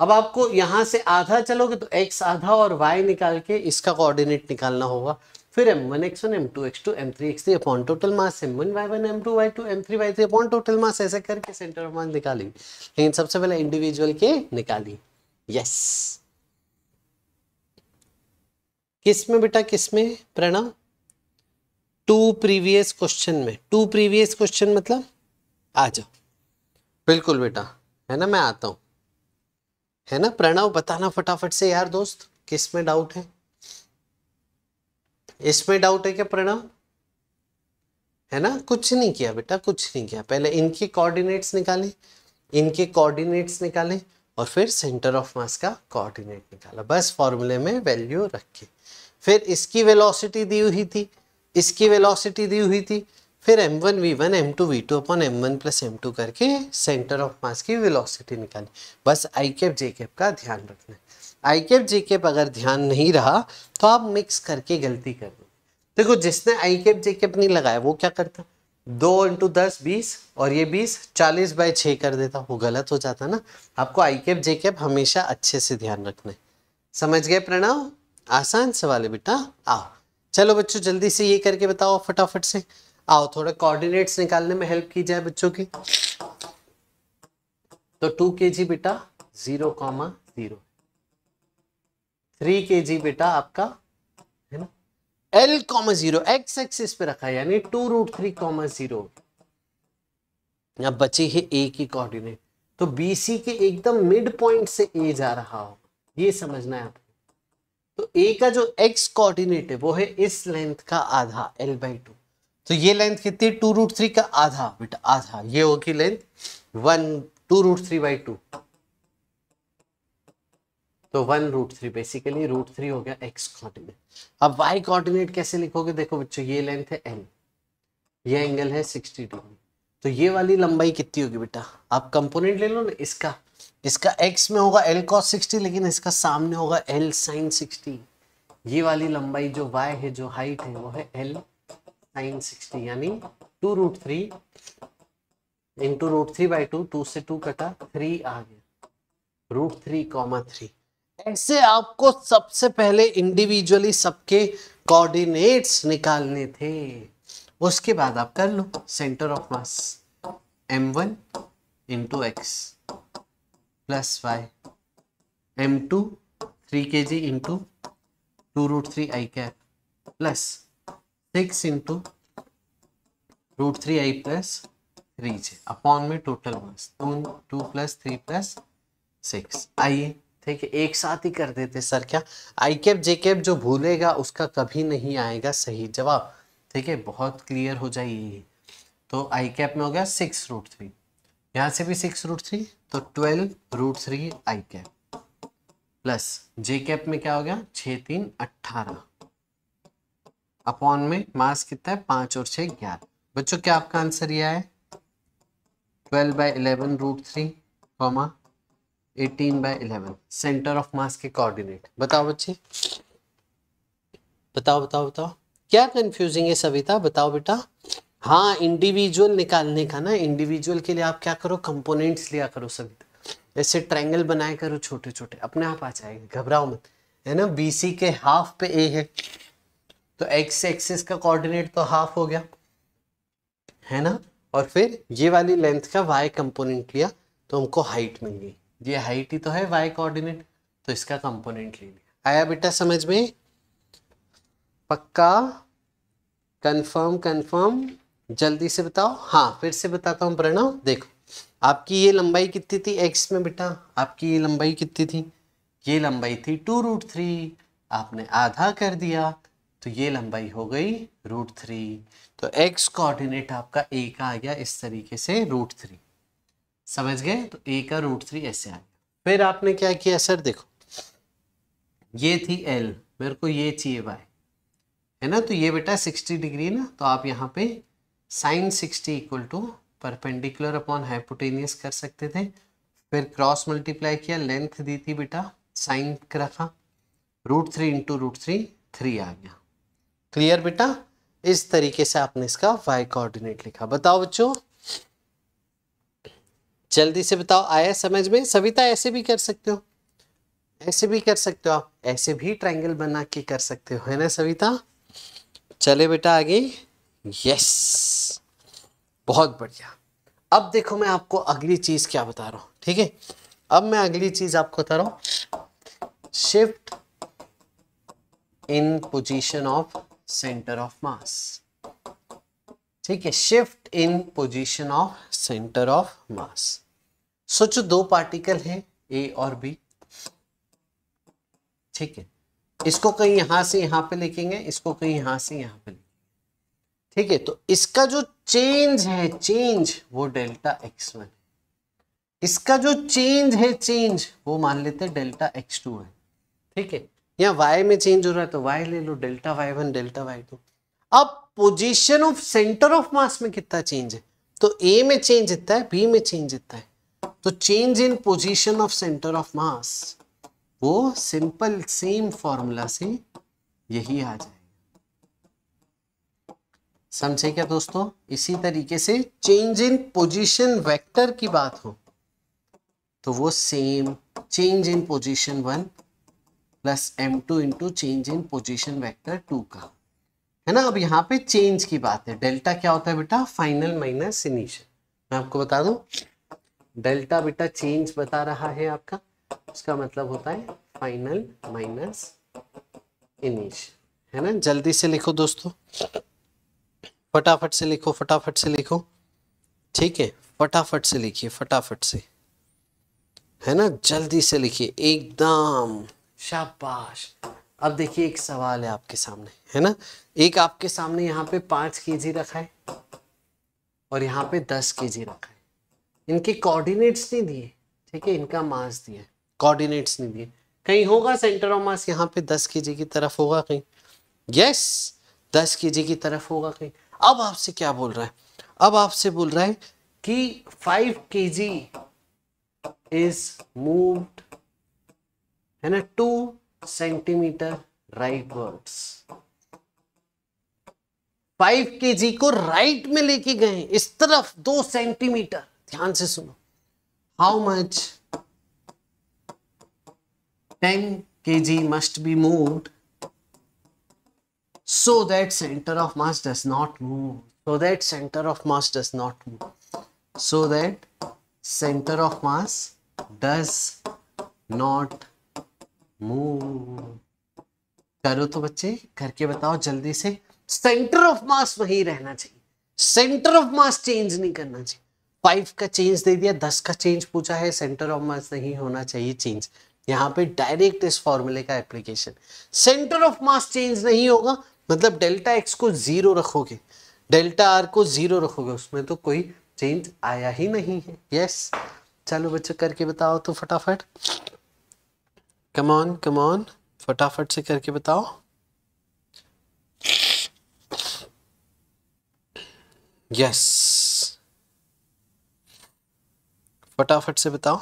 अब आपको यहाँ से आधा चलोगे तो एक्स आधा और वाई निकाल के इसका कोऑर्डिनेट निकालना होगा फिर M one x one M two x two m three x three upon total mass m one y one M two y two m three y three upon total mass ऐसे करके centre of मास निकाली लेकिन सबसे पहले individual के निकाली yes yes. किस में बेटा किस में प्रणव टू प्रीवियस क्वेश्चन में टू प्रीवियस क्वेश्चन मतलब आ जाओ बिल्कुल बेटा है ना मैं आता हूँ है ना प्रणव बताना फटाफट से यार दोस्त किस में डाउट है इसमें डाउट है क्या प्रणव है ना कुछ नहीं किया बेटा कुछ नहीं किया पहले इनके कोऑर्डिनेट्स निकाले इनके कोऑर्डिनेट्स निकाले और फिर सेंटर ऑफ मास का कोऑर्डिनेट निकाला बस फॉर्मूले में वैल्यू रखे फिर इसकी वेलोसिटी दी हुई थी इसकी वेलोसिटी दी हुई थी फिर M one we one M two we two upon M one plus M two करके सेंटर ऑफ मास की वेलोसिटी निकाली बस आई कैप जे कैप का ध्यान रखना है आई कैप जे कैप अगर ध्यान नहीं रहा तो आप मिक्स करके गलती कर दो देखो जिसने आई कैप जे कैप नहीं लगाया वो क्या करता दो इंटू दस बीस और ये बीस चालीस बाय छः कर देता वो गलत हो जाता ना आपको आई कैप जे कैप हमेशा अच्छे से ध्यान रखना है समझ गए प्रणव आसान सवाल है बेटा आओ चलो बच्चों जल्दी से ये करके बताओ फटाफट से आओ थोड़ा कोऑर्डिनेट्स निकालने में हेल्प की जाए बच्चों की तो टू के जी बेटा zero comma zero three k जी बेटा आपका है ना l comma zero x axis पे रखा है यानी two root three comma zero बचे बची है ए की कोऑर्डिनेट तो बीसी के एकदम मिड पॉइंट से ए जा रहा हो ये समझना है आपको तो ए का जो एक्स कोऑर्डिनेट है वो है इस लेंथ का आधा एल बाई टू तो ये लेंथ कितनी टू रूट थ्री का आधा बेटा आधा ये होगी length one two root three by two तो one root three basically root three हो गया एक्स कोऑर्डिनेट अब वाई कोऑर्डिनेट कैसे लिखोगे देखो बच्चों ये लेंथ है एल ये एंगल है सिक्सटी डिग्री तो ये वाली लंबाई कितनी होगी बेटा आप कंपोनेंट ले लो ना इसका इसका x में होगा l cos 60 लेकिन इसका सामने होगा l sin 60 ये वाली लंबाई जो y है जो हाइट है वो है l sin 60 यानी two root three into root three by two two से टू कटा थ्री आ गया रूट थ्री कॉमा थ्री ऐसे आपको सबसे पहले इंडिविजुअली सबके कोऑर्डिनेट्स निकालने थे उसके बाद आप कर लो centre of mass m1 one into x plus y m two three k g into two root three i cap plus six into root three i plus three j upon में total mass two two plus three plus six आइए ठीक है एक साथ ही कर देते sir क्या आई cap जे cap जो भूलेगा उसका कभी नहीं आएगा सही जवाब ठीक है बहुत क्लियर हो जाइए तो आई कैप में हो गया सिक्स रूट थ्री यहां से भी सिक्स रूट थ्री तो twelve root three i cap plus J cap में क्या हो गया छ तीन अट्ठारह अपॉन में मास कितना है पांच और छह ग्यारह बच्चों क्या आपका आंसर यह है twelve by eleven root three comma eighteen by eleven centre of mass के कोऑर्डिनेट बताओ बच्चे बताओ बताओ बताओ क्या कंफ्यूजिंग है सविता बताओ बेटा हाँ इंडिविजुअल निकालने का ना इंडिविजुअल के लिए आप क्या करो कंपोनेंट्स लिया करो सभी ऐसे ट्रायंगल बनाया करो छोटे छोटे अपने आप आ जाएंगे घबराओ मत है ना बी सी के हाफ पे ए है तो एक्स एक्सिस का कोऑर्डिनेट तो हाफ हो गया है ना और फिर ये वाली लेंथ का वाई कंपोनेंट लिया तो हमको हाइट मिल गई ये हाइट ही तो है वाई कोऑर्डिनेट तो इसका कंपोनेंट ले लिया आया बेटा समझ में पक्का कंफर्म कंफर्म जल्दी से बताओ हाँ फिर से बताता हूँ प्रणव देखो आपकी ये लंबाई कितनी थी एक्स में बेटा आपकी ये लंबाई कितनी थी ये लंबाई थी टू रूट थ्री आपने आधा कर दिया तो ये लंबाई हो गई रूट थ्री तो एक्स कोऑर्डिनेट आपका ए का आ गया इस तरीके से रूट थ्री समझ गए तो ए का रूट थ्री ऐसे आ गया फिर आपने क्या किया सर देखो ये थी एल मेरे को ये चाहिए वाई है ना तो ये बेटा सिक्सटी डिग्री ना तो आप यहाँ पे sine sixty equal to perpendicular upon hypotenuse कर सकते थे फिर क्रॉस मल्टीप्लाई किया लेंथ दी थी बेटा साइन रखा root three into root three three आ गया क्लियर बेटा इस तरीके से आपने इसका वाई कोऑर्डिनेट लिखा बताओ बच्चों जल्दी से बताओ आया समझ में सविता ऐसे भी कर सकते हो ऐसे भी कर सकते हो आप ऐसे भी ट्रायंगल बना के कर सकते हो है ना सविता चले बेटा आगे यस बहुत बढ़िया अब देखो मैं आपको अगली चीज क्या बता रहा हूं ठीक है अब मैं अगली चीज आपको बता रहा हूं shift in position of centre of mass ठीक है shift in position of centre of mass सोचो दो पार्टिकल है ए और बी ठीक है इसको कहीं यहां से यहां पे लिखेंगे इसको कहीं यहां से यहां पे ठीक है तो इसका जो चेंज है चेंज वो डेल्टा एक्स वन है इसका जो चेंज है चेंज वो मान लेते हैं डेल्टा एक्स टू है ठीक है यहाँ वाई में चेंज हो रहा है तो वाई ले लो delta y one delta y two अब position of centre of mass में कितना चेंज है तो ए में चेंज इतना है बी में चेंज इतना है तो change in position of centre of mass वो सिंपल सेम फॉर्मूला से यही आ जाए समझे क्या दोस्तों इसी तरीके से चेंज इन पोजीशन वेक्टर की बात हो तो वो same change in position one plus M two into change in position vector two का है ना अब यहाँ पे चेंज की बात है डेल्टा क्या होता है बेटा फाइनल माइनस इनिशियल मैं आपको बता दू डेल्टा बेटा चेंज बता रहा है आपका उसका मतलब होता है फाइनल माइनस इनिशियल है ना जल्दी से लिखो दोस्तों फटाफट से लिखो फटाफट से लिखो ठीक है फटाफट से लिखिए फटाफट से है ना जल्दी से लिखिए एकदम शाबाश अब देखिए एक सवाल है आपके सामने है ना एक आपके सामने यहाँ पे पांच के जी रखा है और यहाँ पे दस के जी रखा है इनके कोऑर्डिनेट्स नहीं दिए ठीक है इनका मास दिया कोऑर्डिनेट्स नहीं दिए कहीं होगा सेंटर ऑफ मास यहाँ पे दस के जी की तरफ होगा कहीं यस दस के जी की तरफ होगा कहीं अब आपसे क्या बोल रहा है अब आपसे बोल रहा है कि फाइव के जी इज मूव्ड है ना टू सेंटीमीटर वर्ड्स फाइव के जी को राइट में लेके गए इस तरफ दो सेंटीमीटर ध्यान से सुनो how much 10 kg must be moved so that center of mass does not move so that center of mass does not move so that center of mass does not move करो तो बच्चे करके बताओ जल्दी से सेंटर ऑफ मास वही रहना चाहिए सेंटर ऑफ मास चेंज नहीं करना चाहिए फाइव का चेंज दे दिया दस का चेंज पूछा है सेंटर ऑफ मास नहीं होना चाहिए चेंज यहाँ पे डायरेक्ट इस फॉर्मूले का application centre of mass change नहीं होगा मतलब डेल्टा एक्स को ज़ीरो रखोगे डेल्टा आर को ज़ीरो रखोगे उसमें तो कोई चेंज आया ही नहीं है यस चलो बच्चों करके बताओ तो फटाफट कमॉन कमॉन फटाफट से करके बताओ यस फटाफट से बताओ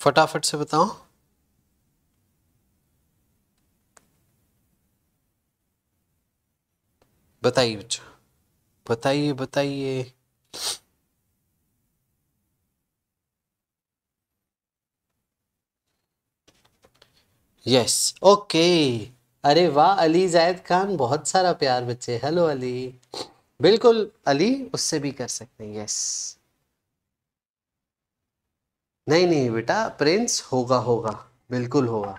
फटाफट से बताओ बताइए बच्चों बताइए बताइए यस ओके अरे वाह अली जायद खान बहुत सारा प्यार बच्चे हेलो अली बिल्कुल अली उससे भी कर सकते हैं यस नहीं नहीं बेटा प्रिंस होगा होगा बिल्कुल होगा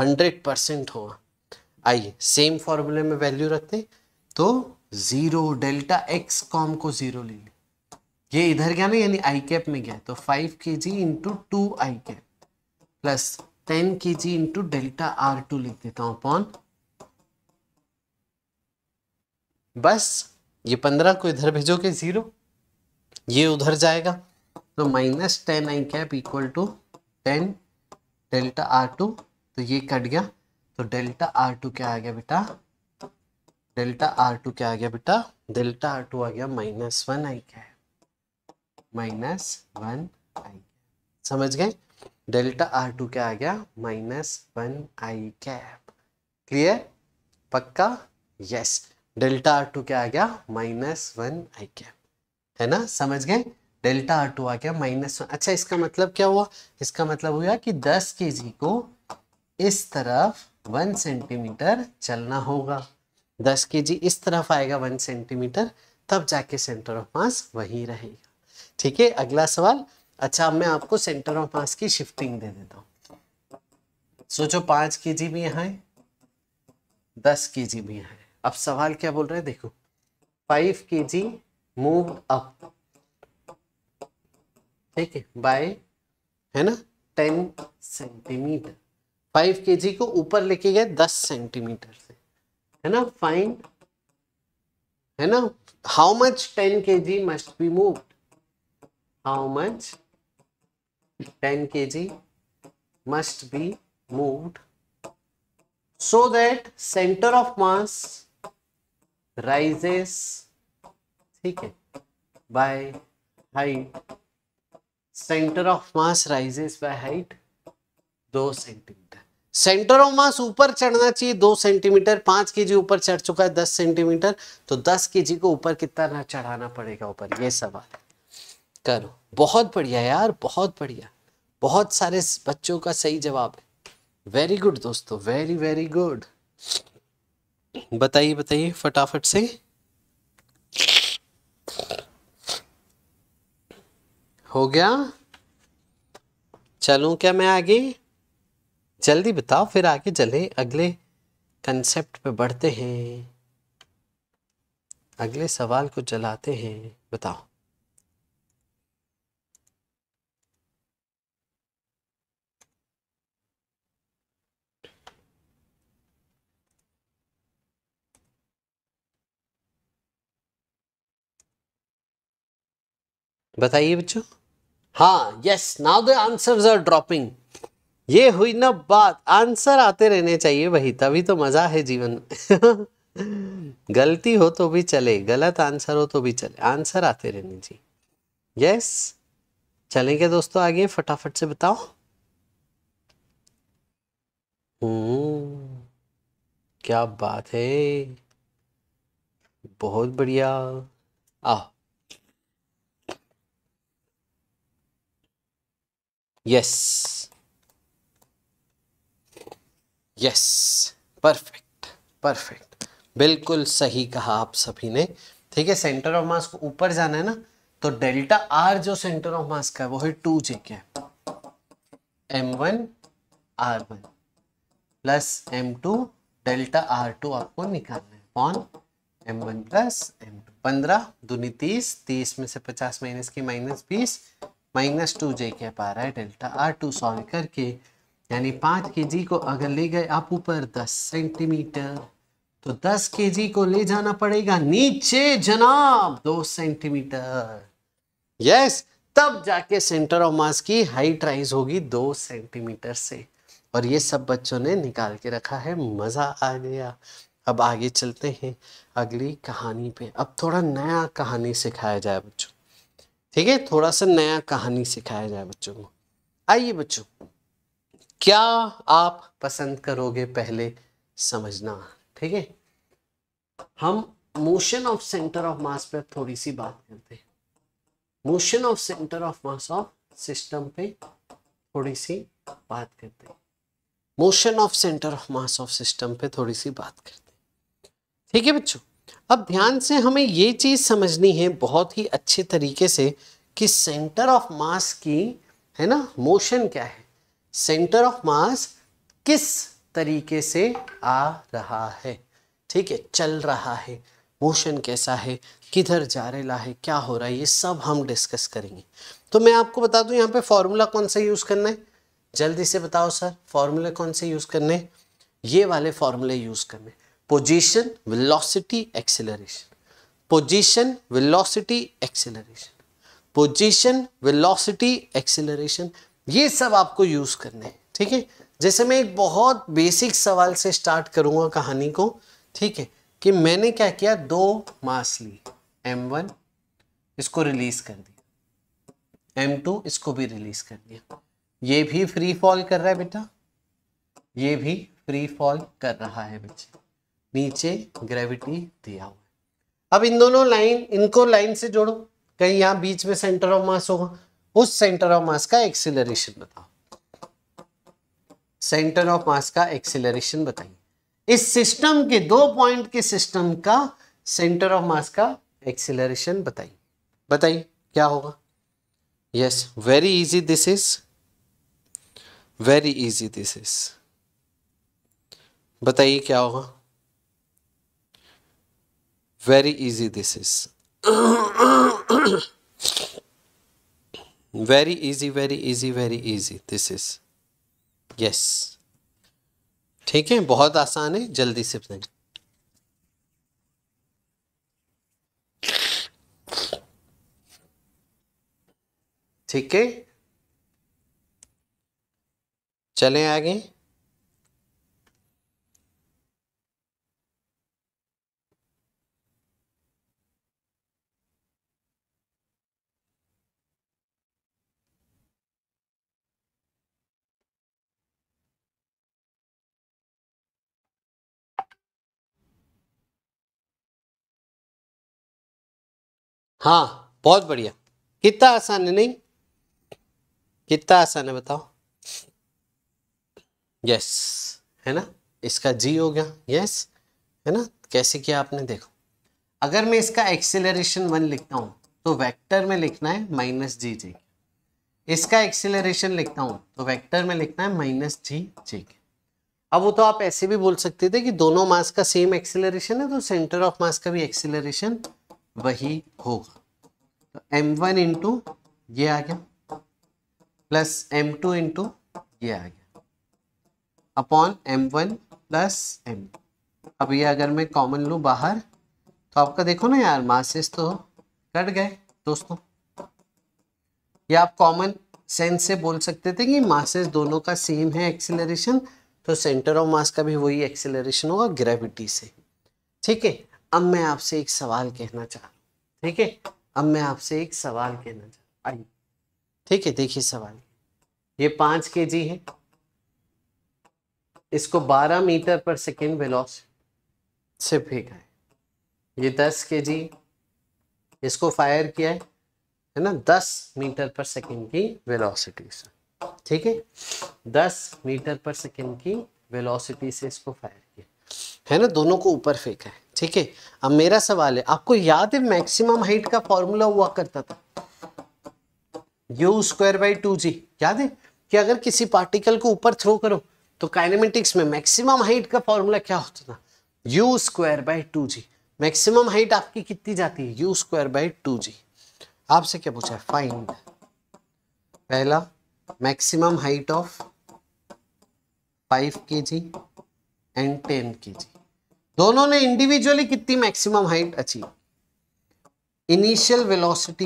हंड्रेड परसेंट होगा आइए सेम फॉर्मूले में वैल्यू रखते तो जीरो डेल्टा एक्स कॉम को जीरो ले लें ये इधर गया ना यानी आई कैप में गया तो फाइव के g into two i cap plus ten k g into delta r two लिख देता हूं अपॉन बस ये पंद्रह को इधर भेजोगे जीरो ये उधर जाएगा तो minus ten i cap equal to ten delta r two तो ये कट गया तो डेल्टा आर टू क्या आ गया बेटा डेल्टा आर टू क्या आ गया बेटा डेल्टा आर टू आ गया minus one i cap minus one i समझ गए डेल्टा आर टू क्या आ गया minus one i cap clear पक्का यस डेल्टा आर टू क्या आ गया माइनस वन आई कैप है ना समझ गए डेल्टा आर टू आ गया माइनस वन अच्छा इसका मतलब क्या हुआ इसका मतलब हुआ कि दस के को इस तरफ वन सेंटीमीटर चलना होगा दस के इस तरफ आएगा वन सेंटीमीटर तब जाके सेंटर ऑफ मास वही रहेगा ठीक है अगला सवाल अच्छा अब मैं आपको सेंटर ऑफ मास की शिफ्टिंग दे देता हूँ सोचो पांच के जी भी यहाँ है दस के जी भी यहाँ है अब सवाल क्या बोल रहे हैं देखो फाइव के जी मूव अप ठीक है बाय है ना टेन सेंटीमीटर फाइव के जी को ऊपर लेके गए दस सेंटीमीटर से है ना फाइन है ना how much ten k g must be move how much ten k g must be move so that centre of mass rises ठीक है by height centre of mass rises by height दो centimetre centre of mass ऊपर चढ़ना चाहिए दो centimetre पांच के जी ऊपर चढ़ चुका है दस सेंटीमीटर तो दस के जी को ऊपर कितना चढ़ाना पड़ेगा ऊपर ये सवाल करो बहुत बढ़िया यार बहुत बढ़िया बहुत सारे बच्चों का सही जवाब है वेरी गुड दोस्तों वेरी वेरी गुड बताइए बताइए फटाफट से हो गया चलूं क्या मैं आगे जल्दी बताओ फिर आगे चले अगले कंसेप्ट पे बढ़ते हैं अगले सवाल को चलाते हैं बताओ बताइए बच्चों हाँ yes now the answers are dropping ये हुई ना बात आंसर आते रहने चाहिए भाई तभी तो मजा है जीवन में <laughs> गलती हो तो भी चले गलत आंसर हो तो भी चले आंसर आते रहने चाहिए यस चलेंगे दोस्तों आगे फटाफट से बताओ हम्म क्या बात है बहुत बढ़िया आ yes yes परफेक्ट परफेक्ट बिल्कुल सही कहा आप सभी ने ठीक है सेंटर ऑफ मास को ऊपर जाना है ना तो डेल्टा आर जो सेंटर ऑफ मास का है वो है टू जे के m one r one plus M two delta r two आपको निकालना है कौन m one plus M two पंद्रह दूनी तीस तीस में से पचास माइनस की माइनस बीस माइनस टू जे कैप आ रहा है डेल्टा आर टू सॉल्व करके यानी पाँच के जी को अगर ले गए आप ऊपर दस सेंटीमीटर तो दस के जी को ले जाना पड़ेगा नीचे जनाब दो सेंटीमीटर यस तब जाके सेंटर ऑफ मास की हाइट राइज होगी दो सेंटीमीटर से और ये सब बच्चों ने निकाल के रखा है मज़ा आ गया अब आगे चलते हैं अगली कहानी पे अब थोड़ा नया कहानी सिखाया जाए बच्चों ठीक है थोड़ा सा नया कहानी सिखाया जाए बच्चों को आइए बच्चों क्या आप पसंद करोगे पहले समझना ठीक है हम motion of centre of mass पे थोड़ी सी बात करते हैं motion of centre of mass of system पे थोड़ी सी बात करते हैं motion of centre of mass of system पे थोड़ी सी बात करते हैं ठीक है बच्चों अब ध्यान से हमें ये चीज़ समझनी है बहुत ही अच्छे तरीके से कि सेंटर ऑफ मास की है ना मोशन क्या है सेंटर ऑफ मास किस तरीके से आ रहा है ठीक है चल रहा है मोशन कैसा है किधर जा रहा है क्या हो रहा है ये सब हम डिस्कस करेंगे तो मैं आपको बता दूं यहाँ पे फॉर्मूला कौन सा यूज़ करना है जल्दी से बताओ सर फॉर्मूले कौन से यूज़ करने ये वाले फॉर्मूले यूज़ करने position velocity acceleration position velocity acceleration position velocity acceleration ये सब आपको यूज करने हैं ठीक है जैसे मैं एक बहुत बेसिक सवाल से स्टार्ट करूंगा कहानी को ठीक है कि मैंने क्या किया दो मास ली एम वन इसको रिलीज कर दिया एम टू इसको भी रिलीज कर दिया ये भी फ्री फॉल कर रहा है बेटा ये भी फ्री फॉल कर रहा है बच्चे नीचे ग्रेविटी दिया हुआ है अब इन दोनों लाइन इनको लाइन से जोड़ो कहीं यहां बीच में सेंटर ऑफ मास होगा उस सेंटर ऑफ मास का एक्सिलरेशन बताओ सेंटर ऑफ मास का एक्सिलरेशन बताइए इस सिस्टम के दो पॉइंट के सिस्टम का सेंटर ऑफ मास का एक्सिलरेशन बताइए बताइए क्या होगा yes very easy this is very easy this is बताइए क्या होगा very easy this is very easy very easy very easy this is yes ठीक है बहुत आसान है जल्दी से बताएं ठीक है चलें आगे हाँ बहुत बढ़िया कितना आसान है नहीं कितना आसान है बताओ यस है ना इसका जी हो गया यस है ना कैसे किया आपने देखो अगर मैं इसका एक्सेलरेशन वन लिखता हूँ तो वेक्टर में लिखना है माइनस जी जी इसका एक्सेलरेशन लिखता हूँ तो वेक्टर में लिखना है माइनस जी जी अब वो तो आप ऐसे भी बोल सकते थे कि दोनों मास का सेम एक्सेलरेशन है तो सेंटर ऑफ मास का भी एक्सेलरेशन वही होगा तो एम वन इंटू ये आ गया प्लस एम टू इंटू ये आ गया upon M one plus M अब ये अगर मैं कॉमन लूँ बाहर तो आपका देखो ना यार मासेस तो कट गए दोस्तों ये आप कॉमन सेंस से बोल सकते थे कि मासेस दोनों का सेम है एक्सेलरेशन तो सेंटर ऑफ मास का भी वही एक्सेलरेशन होगा ग्रेविटी से ठीक है अब मैं आपसे एक सवाल कहना चाह रहा हूँ ठीक है अब मैं आपसे एक सवाल कहना चाह रहा आइए ठीक है देखिए सवाल ये पांच के जी है इसको बारह मीटर पर सेकेंड बेलॉस से फेंका है ये दस के जी इसको फायर किया है है ना दस मीटर पर सेकेंड की वेलोसिटी से ठीक है दस मीटर पर सेकेंड की वेलोसिटी से इसको फायर किया है ना दोनों को ऊपर फेंका है ठीक है अब मेरा सवाल है आपको याद है मैक्सिमम हाइट का फॉर्मूला हुआ करता था U square by two G याद है कि अगर किसी पार्टिकल को ऊपर थ्रो करो तो काइनेमेटिक्स में मैक्सिमम हाइट का फॉर्मूला क्या होता था U square by two G maximum height आपकी कितनी जाती है U square by two G आपसे क्या पूछा है फाइंड पहला मैक्सिमम हाइट ऑफ फाइव के जी एंड टेन के जी दोनों ने इंडिविजुअली कितनी maximum height achieve initial velocity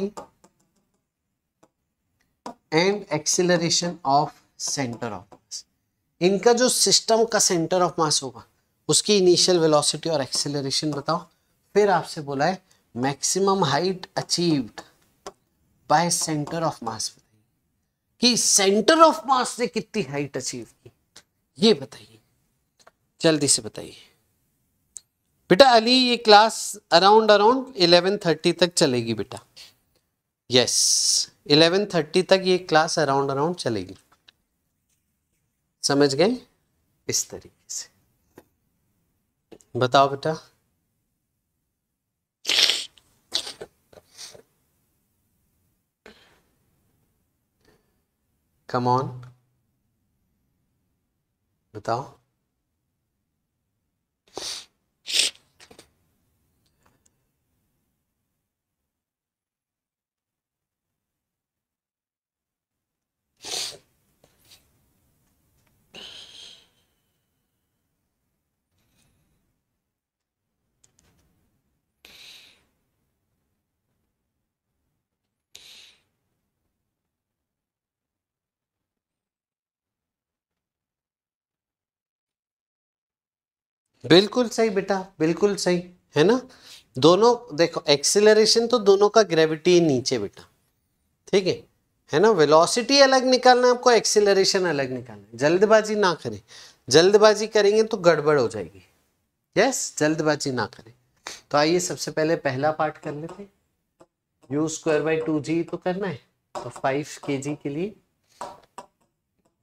and acceleration of centre of mass इनका जो सिस्टम का सेंटर ऑफ मास होगा उसकी इनिशियल वेलोसिटी और एक्सिलरेशन बताओ फिर आपसे बोला है maximum height achieved by centre of mass कि सेंटर ऑफ मास ने कितनी हाइट अचीव की ये बताइए जल्दी से बताइए बेटा अली ये class around around eleven thirty तक चलेगी बेटा यस इलेवन थर्टी तक ये क्लास अराउंड अराउंड चलेगी समझ गए इस तरीके से बताओ बेटा कम ऑन बताओ बिल्कुल सही बेटा बिल्कुल सही है ना दोनों देखो एक्सिलरेशन तो दोनों का ग्रेविटी नीचे बेटा ठीक है है ना वेलोसिटी अलग निकालना आपको एक्सिलरेशन अलग निकालना है जल्दबाजी ना करें जल्दबाजी करेंगे तो गड़बड़ हो जाएगी यस जल्दबाजी ना करें तो आइए सबसे पहले पहला पार्ट कर लेते हैं U square by two G तो करना है तो फाइव के जी के लिए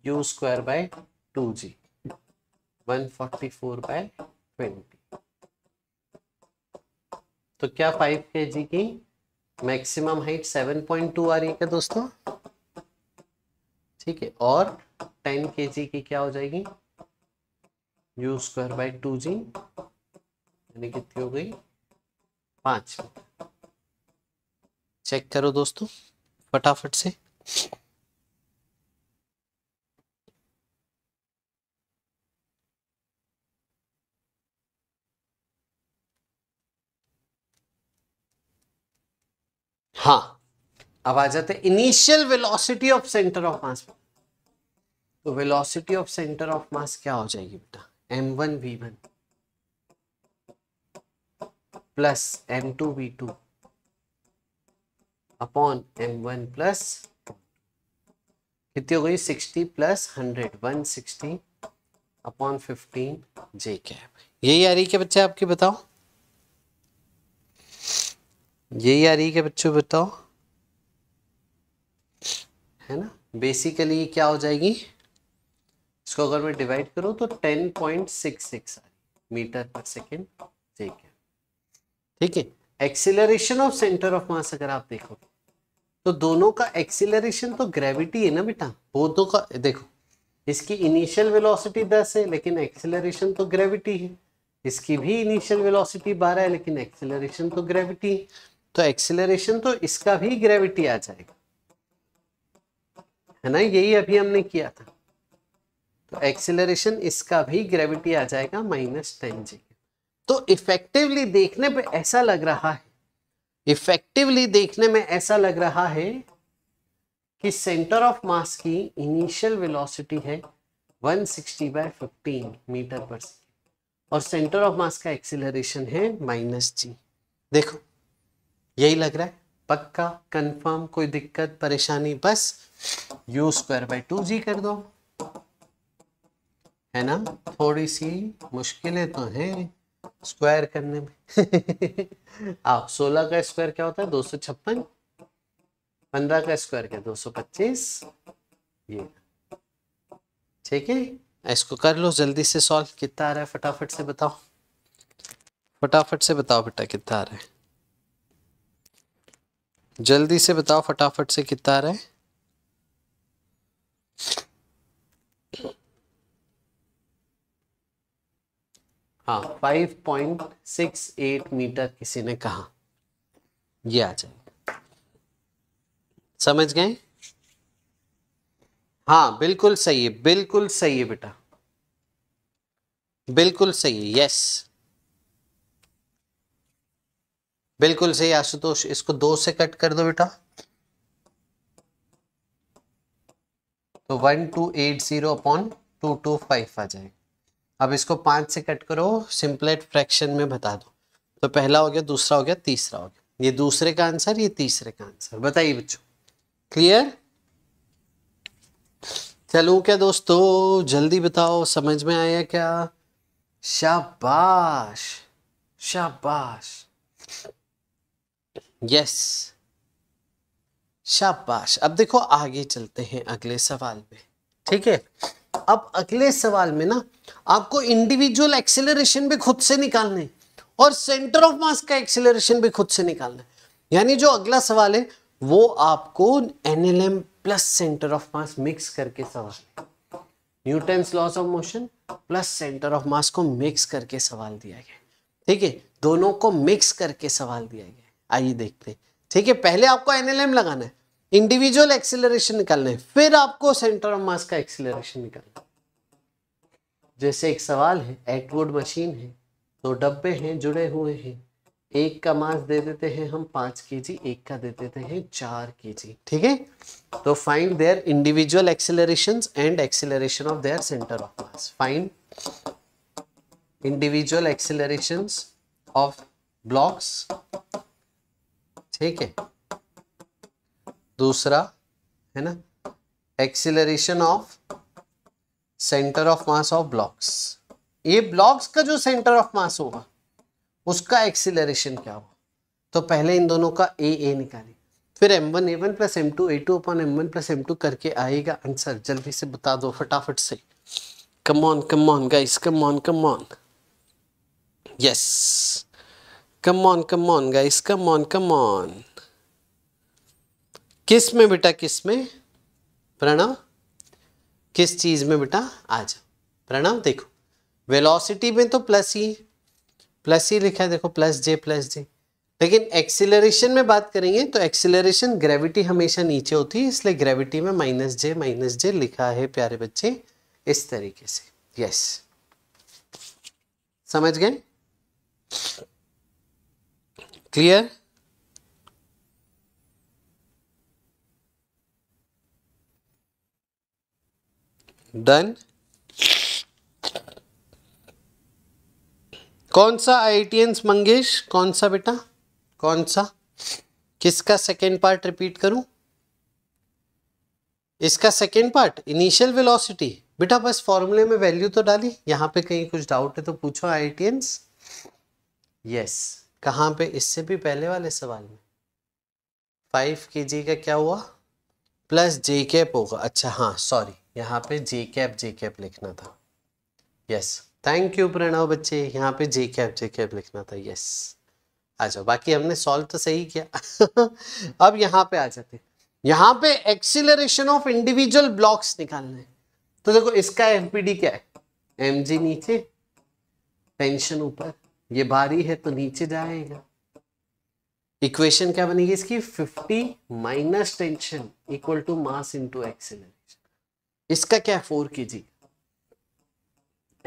U square by two G 144 by 20 तो क्या 5 e के जी की मैक्सिमम हाइट 7.2 आ रही है दोस्तों ठीक है और 10 के जी की क्या हो जाएगी U square by two G यानी कितनी हो गई पांच चेक करो दोस्तों फटाफट से हाँ अब आ जाते initial velocity of centre of mass तो velocity of centre of mass क्या हो जाएगी बेटा M one we one plus M two we two upon M one plus कितनी हो गई sixty plus hundred one sixty upon fifteen J cap यही आ रही क्या बच्चे आपकी बताओ यही आ रही है क्या बच्चों बताओ है ना बेसिकली क्या हो जाएगी इसको अगर मैं डिवाइड करूँ तो ten point six six metre पर सेकेंड ठीक है ठीक है acceleration of centre of mass अगर आप देखो तो दोनों का एक्सिलरेशन तो ग्रेविटी है ना बेटा बोधों का देखो इसकी इनिशियल वेलोसिटी 10 है लेकिन एक्सिलरेशन तो ग्रेविटी है इसकी भी इनिशियल वेलोसिटी 12 है लेकिन एक्सिलरेशन तो ग्रेविटी है तो एक्सिलरेशन तो इसका भी ग्रेविटी आ जाएगा है ना यही अभी हमने किया था तो एक्सिलेशन इसका भी ग्रेविटी आ जाएगा माइनस टेन जी तो इफेक्टिवली देखने पे ऐसा लग रहा है इफेक्टिवली देखने में ऐसा लग रहा है कि सेंटर ऑफ मास की इनिशियल वेलोसिटी है 160 सिक्सटी बाय फिफ्टीन मीटर पर और सेंटर ऑफ मास का एक्सिलरेशन है माइनस जी देखो यही लग रहा है पक्का कंफर्म कोई दिक्कत परेशानी बस U square by two G कर दो है ना थोड़ी सी मुश्किलें तो हैं स्क्वायर करने में <laughs> आओ सोलह का स्क्वायर क्या होता है दो सौ छप्पन पंद्रह का स्क्वायर क्या दो सौ पच्चीस ये ठीक है इसको कर लो जल्दी से सॉल्व कितना आ रहा है फटाफट से बताओ फटाफट से बताओ बेटा कितना आ रहा है जल्दी से बताओ फटाफट से कितना आ रहा है हाँ five point six eight metre किसी ने कहा ये आ जाए समझ गए हाँ बिल्कुल सही है बिल्कुल सही है बेटा बिल्कुल सही है यस बिल्कुल सही आशुतोष इसको दो से कट कर दो बेटा तो one two eight zero upon two two five आ जाएगा अब इसको पांच से कट करो सिंपलेट फ्रैक्शन में बता दो तो पहला हो गया दूसरा हो गया तीसरा हो गया ये दूसरे का आंसर ये तीसरे का आंसर बताइए बच्चों क्लियर चलो क्या दोस्तों जल्दी बताओ समझ में आया क्या शाबाश शाबाश यस शाबाश अब देखो आगे चलते हैं अगले सवाल में ठीक है अब अगले सवाल में ना आपको इंडिविजुअल एक्सेलरेशन भी खुद से निकालने और सेंटर ऑफ मास का एक्सेलरेशन भी खुद से निकालना यानी जो अगला सवाल है वो आपको NLM plus centre of mass mix करके सवाल Newton's laws of motion plus centre of mass को मिक्स करके सवाल दिया गया ठीक है दोनों को मिक्स करके सवाल दिया गया आइए देखते ठीक है पहले आपको एनएलएम लगाना है इंडिविजुअल एक्सिलरेशन निकालना है फिर आपको सेंटर ऑफ मास का एक्सिलरेशन निकालना है जैसे एक सवाल है एटवुड मशीन है दो डब्बे हैं जुड़े हुए हैं एक का मास दे देते हैं हम पांच के जी एक का दे देते हैं चार के जी ठीक है तो find their individual acceleration and acceleration of their centre of mass find individual acceleration of blocks ठीक है दूसरा है ना acceleration of centre of mass of blocks ये ब्लॉक्स का जो सेंटर ऑफ मास होगा उसका एक्सिलरेशन क्या होगा तो पहले इन दोनों का ए ए निकालेंगे फिर M one A one plus M two A two upon M one plus M two करके आएगा आंसर जल्दी से बता दो फटाफट से come on come on guys come on come on yes come on come on guys come on come on किस में बेटा किस में प्रणव किस चीज में बेटा आ जाओ प्रणव देखो वेलोसिटी में तो प्लस ही प्लस ही लिखा है देखो प्लस जे प्लस जे लेकिन एक्सिलरेशन में बात करेंगे तो एक्सिलरेशन ग्रेविटी हमेशा नीचे होती है इसलिए ग्रेविटी में माइनस जे माइनस जे लिखा है प्यारे बच्चे इस तरीके से यस समझ गए क्लियर डन कौन सा आईटीएंस मंगेश कौन सा बेटा कौन सा किसका सेकेंड पार्ट रिपीट करूं इसका सेकेंड पार्ट इनिशियल वेलोसिटी बेटा बस फॉर्मूले में वैल्यू तो डाली यहां पे कहीं कुछ डाउट है तो पूछो आईटीएंस यस कहाँ पे इससे भी पहले वाले सवाल में फाइव के जी का क्या हुआ प्लस जे कैप होगा अच्छा हाँ सॉरी यहाँ पे जे कैप जे कैप लिखना था यस थैंक यू प्रणव बच्चे यहाँ पे जे कैप जे कैप लिखना था यस आ जाओ बाकी हमने सॉल्व तो सही किया <laughs> अब यहाँ पे आ जाते यहाँ पे एक्सिलरेशन ऑफ इंडिविजुअल ब्लॉक्स निकालना है तो देखो इसका एमपीडी क्या है जी नीचे टेंशन ऊपर ये भारी है तो नीचे जाएगा इक्वेशन क्या बनेगी इसकी 50 minus tension equal to mass into acceleration इसका क्या फोर जी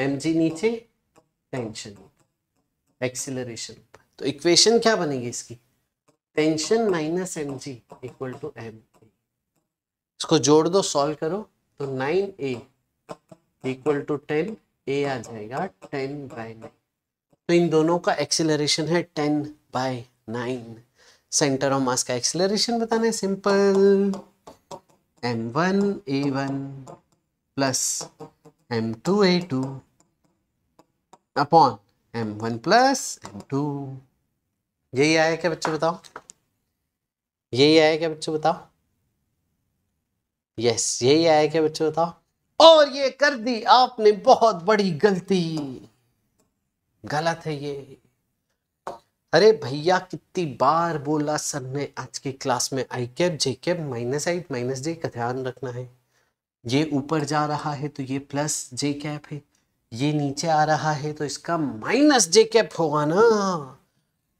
एम जी नीचे टेंशन एक्सेलरेशन तो इक्वेशन क्या बनेगी इसकी tension minus M G equal to M इसको जोड़ दो सॉल्व करो तो nine A equal to ten A आ जाएगा टेन बाई नाइन तो इन दोनों का एक्सेलरेशन है ten by nine centre of mass का एक्सेलरेशन बताना है simple M one A one plus M two A two upon M one plus M two यही आया क्या बच्चों बताओ यही आया क्या बच्चों बताओ यस यही आया क्या बच्चों बताओ और ये कर दी आपने बहुत बड़ी गलती गलत है ये अरे भैया कितनी बार बोला सर ने आज की क्लास में I cap J cap minus I minus जे का ध्यान रखना है ये ऊपर जा रहा है तो ये प्लस जे कैप है ये नीचे आ रहा है तो इसका माइनस जे कैप होगा ना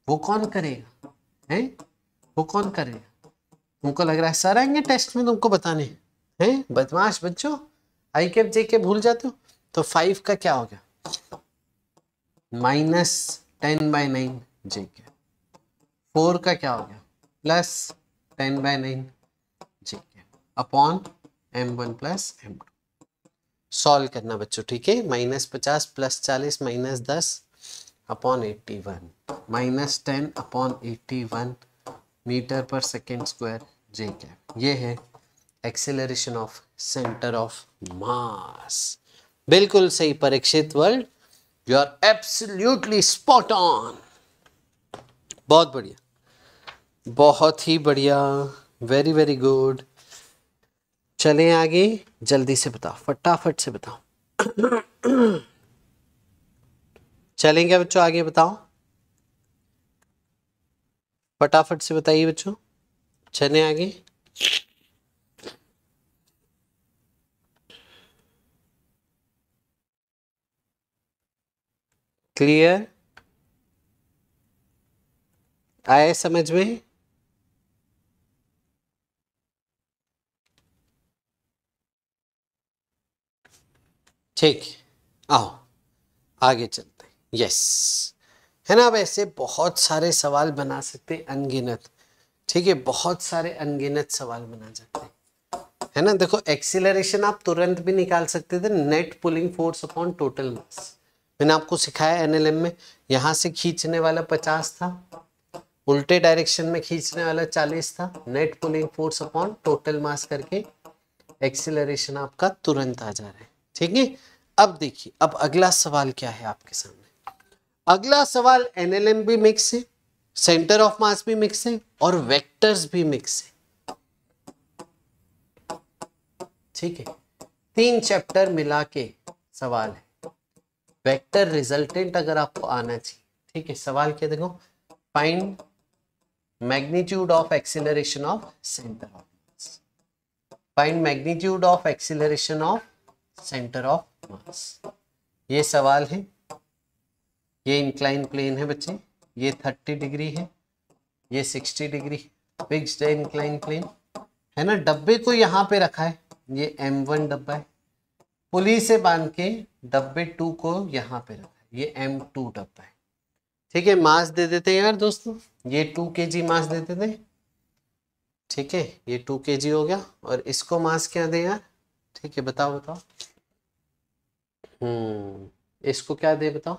वो कौन करेगा है वो कौन करेगा तुमको लग रहा है सर आएंगे टेस्ट में तुमको बताने हैं बदमाश बच्चों आई कैप जे कैप भूल जाते हो तो फाइव का क्या हो गया minus ten by nine J के फोर का क्या हो गया plus ten by nine J के upon M one plus M two solve करना बच्चों ठीक है माइनस पचास प्लस चालीस माइनस दस upon eighty one minus ten upon eighty one metre पर सेकेंड स्क्वायर जे कैप ये है acceleration of centre of mass बिल्कुल सही Parikshit world you are absolutely spot on बहुत बढ़िया बहुत ही बढ़िया वेरी वेरी गुड चलें आगे जल्दी से बताओ फटाफट से बताओ चलेंगे बच्चों आगे बताओ फटाफट से बताइए बच्चों चलें आगे क्लियर आए समझ में ठीक आओ आगे चलते यस है ना ऐसे बहुत सारे सवाल बना सकते अनगिनत ठीक है बहुत सारे अनगिनत सवाल बना सकते है ना देखो एक्सीलरेशन आप तुरंत भी निकाल सकते थे net pulling force upon total mass मैंने आपको सिखाया एनएलएम में यहां से खींचने वाला पचास था उल्टे डायरेक्शन में खींचने वाला चालीस था net pulling force upon total mass करके एक्सिलरेशन आपका तुरंत आ जा रहा है ठीक है अब देखिए अब अगला सवाल क्या है आपके सामने अगला सवाल एनएलएम भी मिक्स है सेंटर ऑफ मास भी मिक्स है और वेक्टर्स भी मिक्स है ठीक है तीन चैप्टर मिला के सवाल है वेक्टर रिजल्टेंट अगर आपको आना चाहिए ठीक है सवाल क्या देखो find magnitude of acceleration of centre of mass find magnitude of acceleration of centre of mass ये सवाल है ये इंक्लाइन प्लेन है बच्चे ये 30 डिग्री है ये 60 डिग्री फिक्स्ड है इंक्लाइन प्लेन है ना डब्बे को यहाँ पे रखा है ये M1 डब्बा है पुलिस से बांध के डब्बे टू को यहाँ पे रखा ये एम टू डब्बा है ठीक है मास दे देते यार दोस्तों ये टू के जी मास दे देते ठीक है ये टू के जी हो गया और इसको मास क्या दे यार ठीक है बताओ बताओ हम्म इसको क्या दे बताओ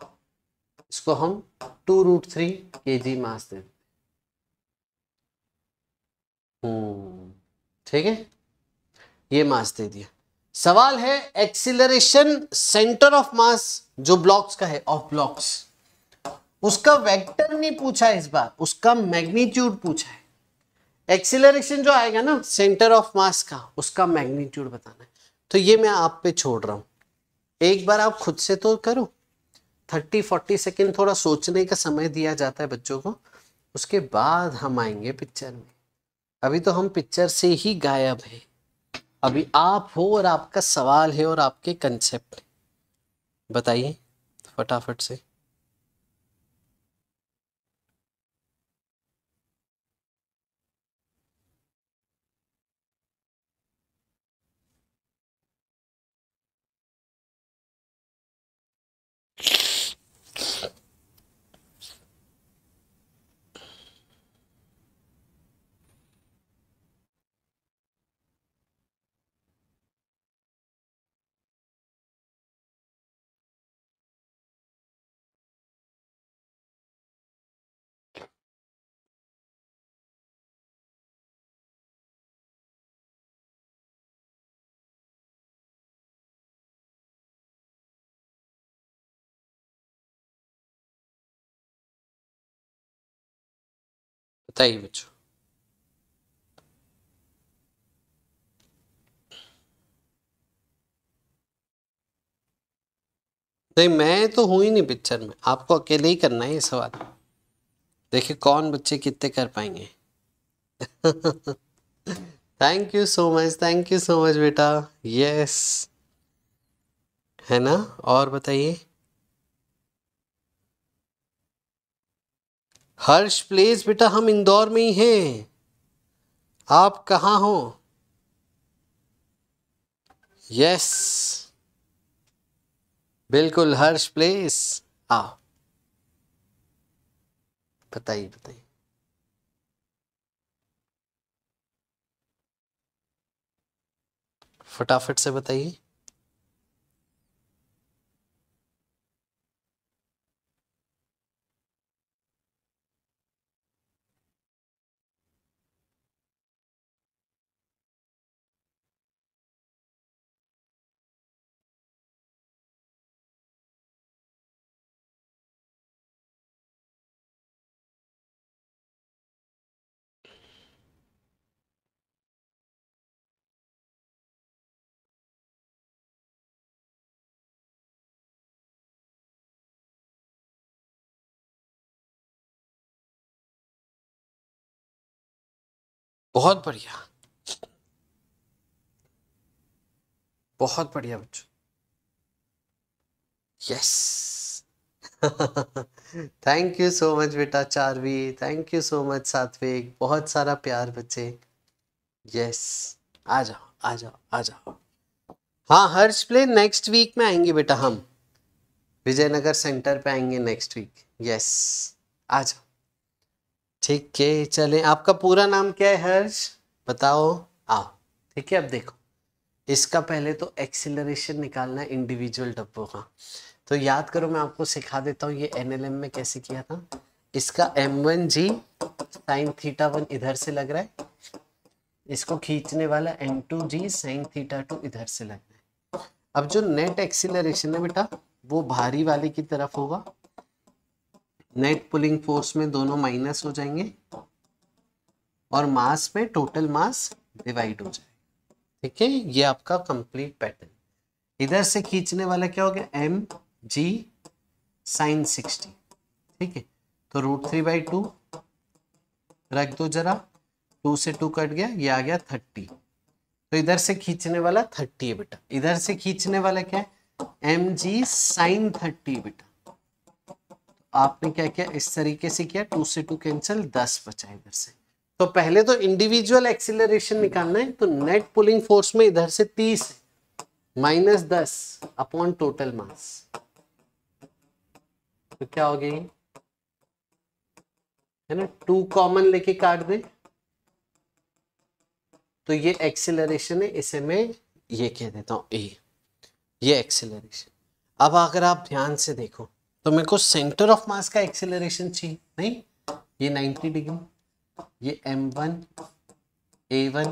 इसको हम टू रूट थ्री के जी मास दे हम्म ठीक है ये मास दे दिया सवाल है एक्सिलरेशन सेंटर ऑफ मास जो ब्लॉक्स का है ऑफ ब्लॉक्स उसका वेक्टर नहीं पूछा इस बार उसका मैग्नीट्यूड पूछा है एक्सिलरेशन जो आएगा ना सेंटर ऑफ मास का उसका मैग्नीट्यूड बताना है तो ये मैं आप पे छोड़ रहा हूं एक बार आप खुद से तो करो थर्टी फोर्टी सेकेंड थोड़ा सोचने का समय दिया जाता है बच्चों को उसके बाद हम आएंगे पिक्चर में अभी तो हम पिक्चर से ही गायब हैं अभी आप हो और आपका सवाल है और आपके कंसेप्ट बताइए फटाफट से बताइए बच्चों नहीं मैं तो हूं ही नहीं पिक्चर में आपको अकेले ही करना है ये सवाल देखिए कौन बच्चे कितने कर पाएंगे thank you so much thank you so much बेटा यस है ना और बताइए हर्ष प्लेस बेटा हम इंदौर में ही हैं आप कहाँ हो यस बिल्कुल हर्ष प्लेस आओ बताइए बताइए फटाफट से बताइए बहुत बढ़िया बहुत बढ़िया बच्चों yes thank you so much बेटा Charvi thank you so much Satvik बहुत सारा प्यार बच्चे यस आ जाओ आ जाओ आ जाओ हाँ हर्ष प्ले नेक्स्ट वीक में आएंगे बेटा हम विजयनगर सेंटर पे आएंगे नेक्स्ट वीक यस आ जाओ ठीक है चले आपका पूरा नाम क्या है हर्ष बताओ आओ ठीक है अब देखो इसका पहले तो एक्सिलरेशन निकालना है इंडिविजुअल डब्बों का तो याद करो मैं आपको सिखा देता हूँ ये एन में कैसे किया था इसका M one G sine theta one इधर से लग रहा है इसको खींचने वाला M two G sine theta two इधर से लग रहा है अब जो नेट एक्सिलरेशन है बेटा वो भारी वाले की तरफ होगा नेट पुलिंग फोर्स में दोनों माइनस हो जाएंगे और मास में टोटल मास डिवाइड हो जाएगा ठीक है ये आपका कंप्लीट पैटर्न इधर से खींचने वाला क्या हो गया एम जी साइन सिक्सटी ठीक है तो रूट थ्री बाई टू रख दो जरा टू से टू कट गया ये आ गया थर्टी तो इधर से खींचने वाला थर्टी है बेटा इधर से खींचने वाला क्या है एम जी साइन थर्टी बेटा आपने क्या किया इस तरीके से किया टू से टू कैंसिल दस बचा इधर से तो पहले तो इंडिविजुअल एक्सिलरेशन निकालना है तो नेट पुलिंग फोर्स में इधर से तीस माइनस दस अपॉन टोटल मास तो क्या हो गई है ना टू कॉमन लेके काट दे तो ये एक्सिलरेशन है इसे मैं ये कह देता हूं ए ये एक्सिलरेशन अब अगर आप ध्यान से देखो तो मेरे को सेंटर ऑफ मास का एक्सेलरेशन चाहिए नहीं ये 90 डिग्री ये m1 a1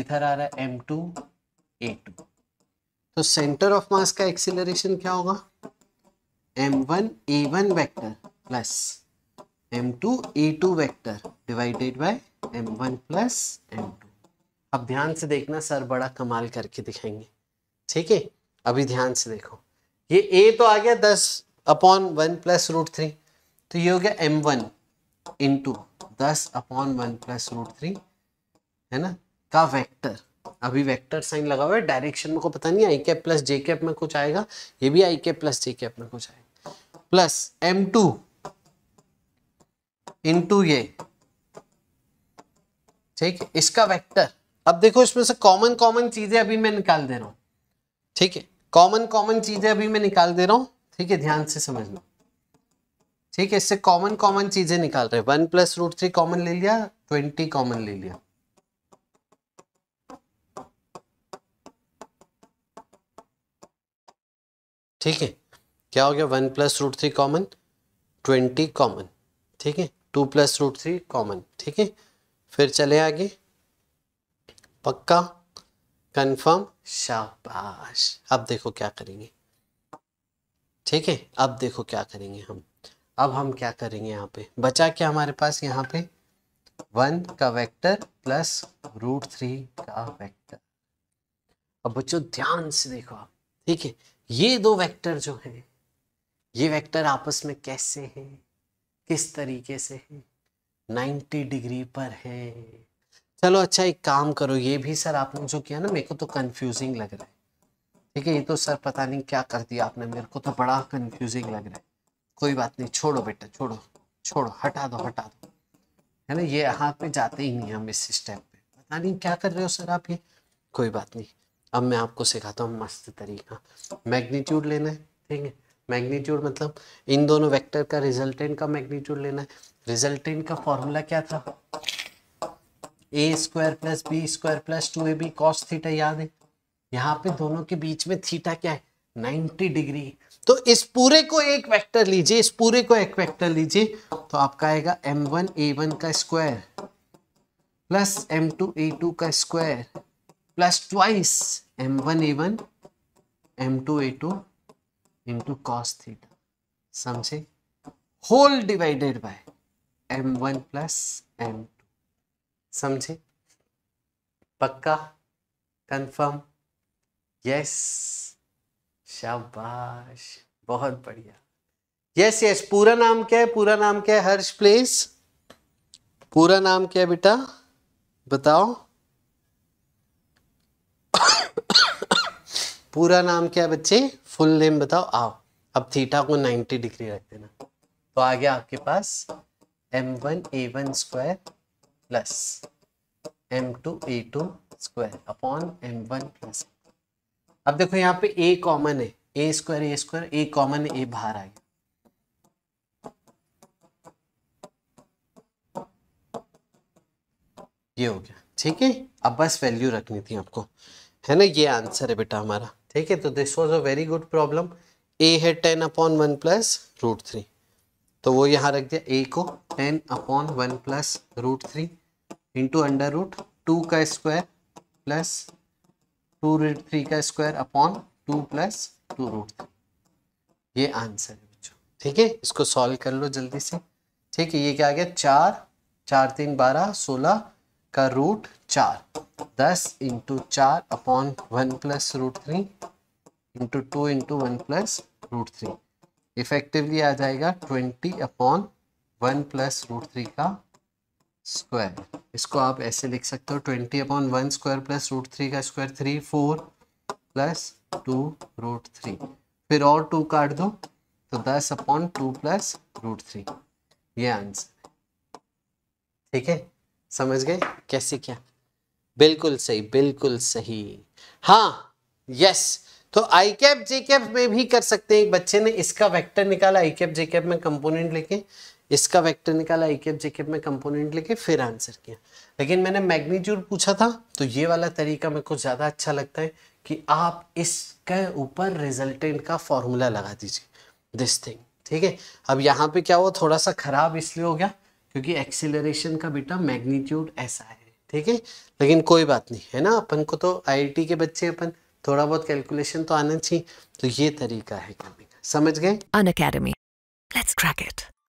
इधर आ रहा है m2 a2 तो सेंटर ऑफ मास का एक्सेलरेशन क्या होगा m1 a1 vector plus m2 a2 vector divided by m1 plus m2 अब ध्यान से देखना सर बड़ा कमाल करके दिखाएंगे ठीक है अभी ध्यान से देखो ये ए तो आ गया दस upon one plus root three तो ये हो गया एम वन इंटू दस upon one plus root three है ना का वेक्टर अभी वेक्टर साइन लगा हुआ है डायरेक्शन में को पता नहीं I cap plus J cap में कुछ आएगा ये भी I cap plus J cap में कुछ आएगा प्लस एम टू इंटू ये ठीक है इसका वेक्टर अब देखो इसमें से कॉमन कॉमन चीजें अभी मैं निकाल दे रहा हूं ठीक है कॉमन कॉमन चीजें अभी मैं निकाल दे रहा हूं ठीक है ध्यान से समझ लो ठीक है इससे कॉमन कॉमन चीजें निकाल रहे one plus root three common ले लिया ट्वेंटी कॉमन ले लिया ठीक है क्या हो गया one plus root three common twenty common ठीक है two plus root three common ठीक है फिर चले आगे पक्का कन्फर्म शाबाश अब देखो क्या करेंगे ठीक है अब देखो क्या करेंगे हम अब हम क्या करेंगे यहाँ पे बचा क्या हमारे पास यहाँ पे वन का वेक्टर प्लस रूट थ्री का वेक्टर अब बच्चों ध्यान से देखो आप ठीक है ये दो वेक्टर जो हैं ये वेक्टर आपस में कैसे हैं किस तरीके से हैं 90 डिग्री पर हैं चलो अच्छा एक काम करो ये भी सर आपने जो किया ना मेरे को तो कंफ्यूजिंग लग रहा है ठीक है ये तो सर पता नहीं क्या कर दिया आपने मेरे को तो बड़ा कंफ्यूजिंग लग रहा है कोई बात नहीं छोड़ो बेटा छोड़ो छोड़ो हटा दो हटा दो है ना ये यहाँ पे जाते ही नहीं हम इस स्टेप पे पता नहीं क्या कर रहे हो सर आप ये कोई बात नहीं अब मैं आपको सिखाता हूँ मस्त तरीका मैग्नीट्यूड लेना है ठीक है मैग्नीट्यूड मतलब इन दोनों वेक्टर का रिजल्टेंट का मैग्नीट्यूड लेना है रिजल्टेंट का फॉर्मूला क्या था A square plus B square plus two A B cos theta याद है यहाँ पे दोनों के बीच में थीटा क्या है नाइन्टी डिग्री तो इस पूरे को एक वेक्टर लीजिए इस पूरे को एक वेक्टर लीजिए तो आपका आएगा एम वन ए वन का square plus M two A two का square plus twice M one A one M two A two into cos theta समझे whole divided by M one plus M समझे पक्का confirm yes शाबाश बहुत बढ़िया yes yes पूरा नाम क्या है पूरा नाम क्या है हर्ष प्लेस पूरा नाम क्या है बेटा बताओ पूरा नाम क्या है बच्चे फुल नेम बताओ आओ अब थीटा को 90 डिग्री रख देना तो आ गया आपके पास M one A one square plus M two A two square upon M one plus अब देखो यहाँ पे ए कॉमन है A square A square A common A बाहर आ गया ये हो गया ठीक है अब बस वैल्यू रखनी थी आपको है ना ये आंसर है बेटा हमारा ठीक है तो this was a very good problem A है ten upon one plus root three तो वो यहाँ रख दिया ए को ten upon one plus root three into under root two का square plus two root three का square upon two plus two root three ये आंसर है बच्चों ठीक है इसको सॉल्व कर लो जल्दी से ठीक है ये क्या आ गया चार चार तीन बारह सोलह का रूट चार दस इंटू चार upon one plus root three into two into one plus root three effectively आ जाएगा twenty upon one plus root three का स्क्वायर इसको आप ऐसे लिख सकते हो twenty upon one square plus root three का square three four plus two root three फिर और टू काट दो तो दस upon two plus root three ये आंसर ठीक है समझ गए कैसे क्या बिल्कुल सही बिल्कुल सही हाँ यस तो आई कैप जे कैप में भी कर सकते हैं एक बच्चे ने इसका वेक्टर निकाला आई कैप जे कैप में कंपोनेंट लेके इसका वेक्टर निकाला आई कैप जे कैप में कंपोनेंट लेके फिर आंसर किया लेकिन मैंने मैग्नीट्यूड पूछा था तो ये वाला तरीका मेरे को ज़्यादा अच्छा लगता है कि आप इसके ऊपर रिजल्टेंट का फॉर्मूला लगा दीजिए दिस थिंग ठीक है अब यहाँ पे क्या हुआ थोड़ा सा खराब इसलिए हो गया क्योंकि एक्सिलरेशन का बेटा मैग्नीट्यूड ऐसा है ठीक है लेकिन कोई बात नहीं है ना अपन को तो टी के बच्चे अपन थोड़ा बहुत कैलकुलेशन तो आना चाहिए तो ये तरीका है करने का समझ गए Unacademy let's crack it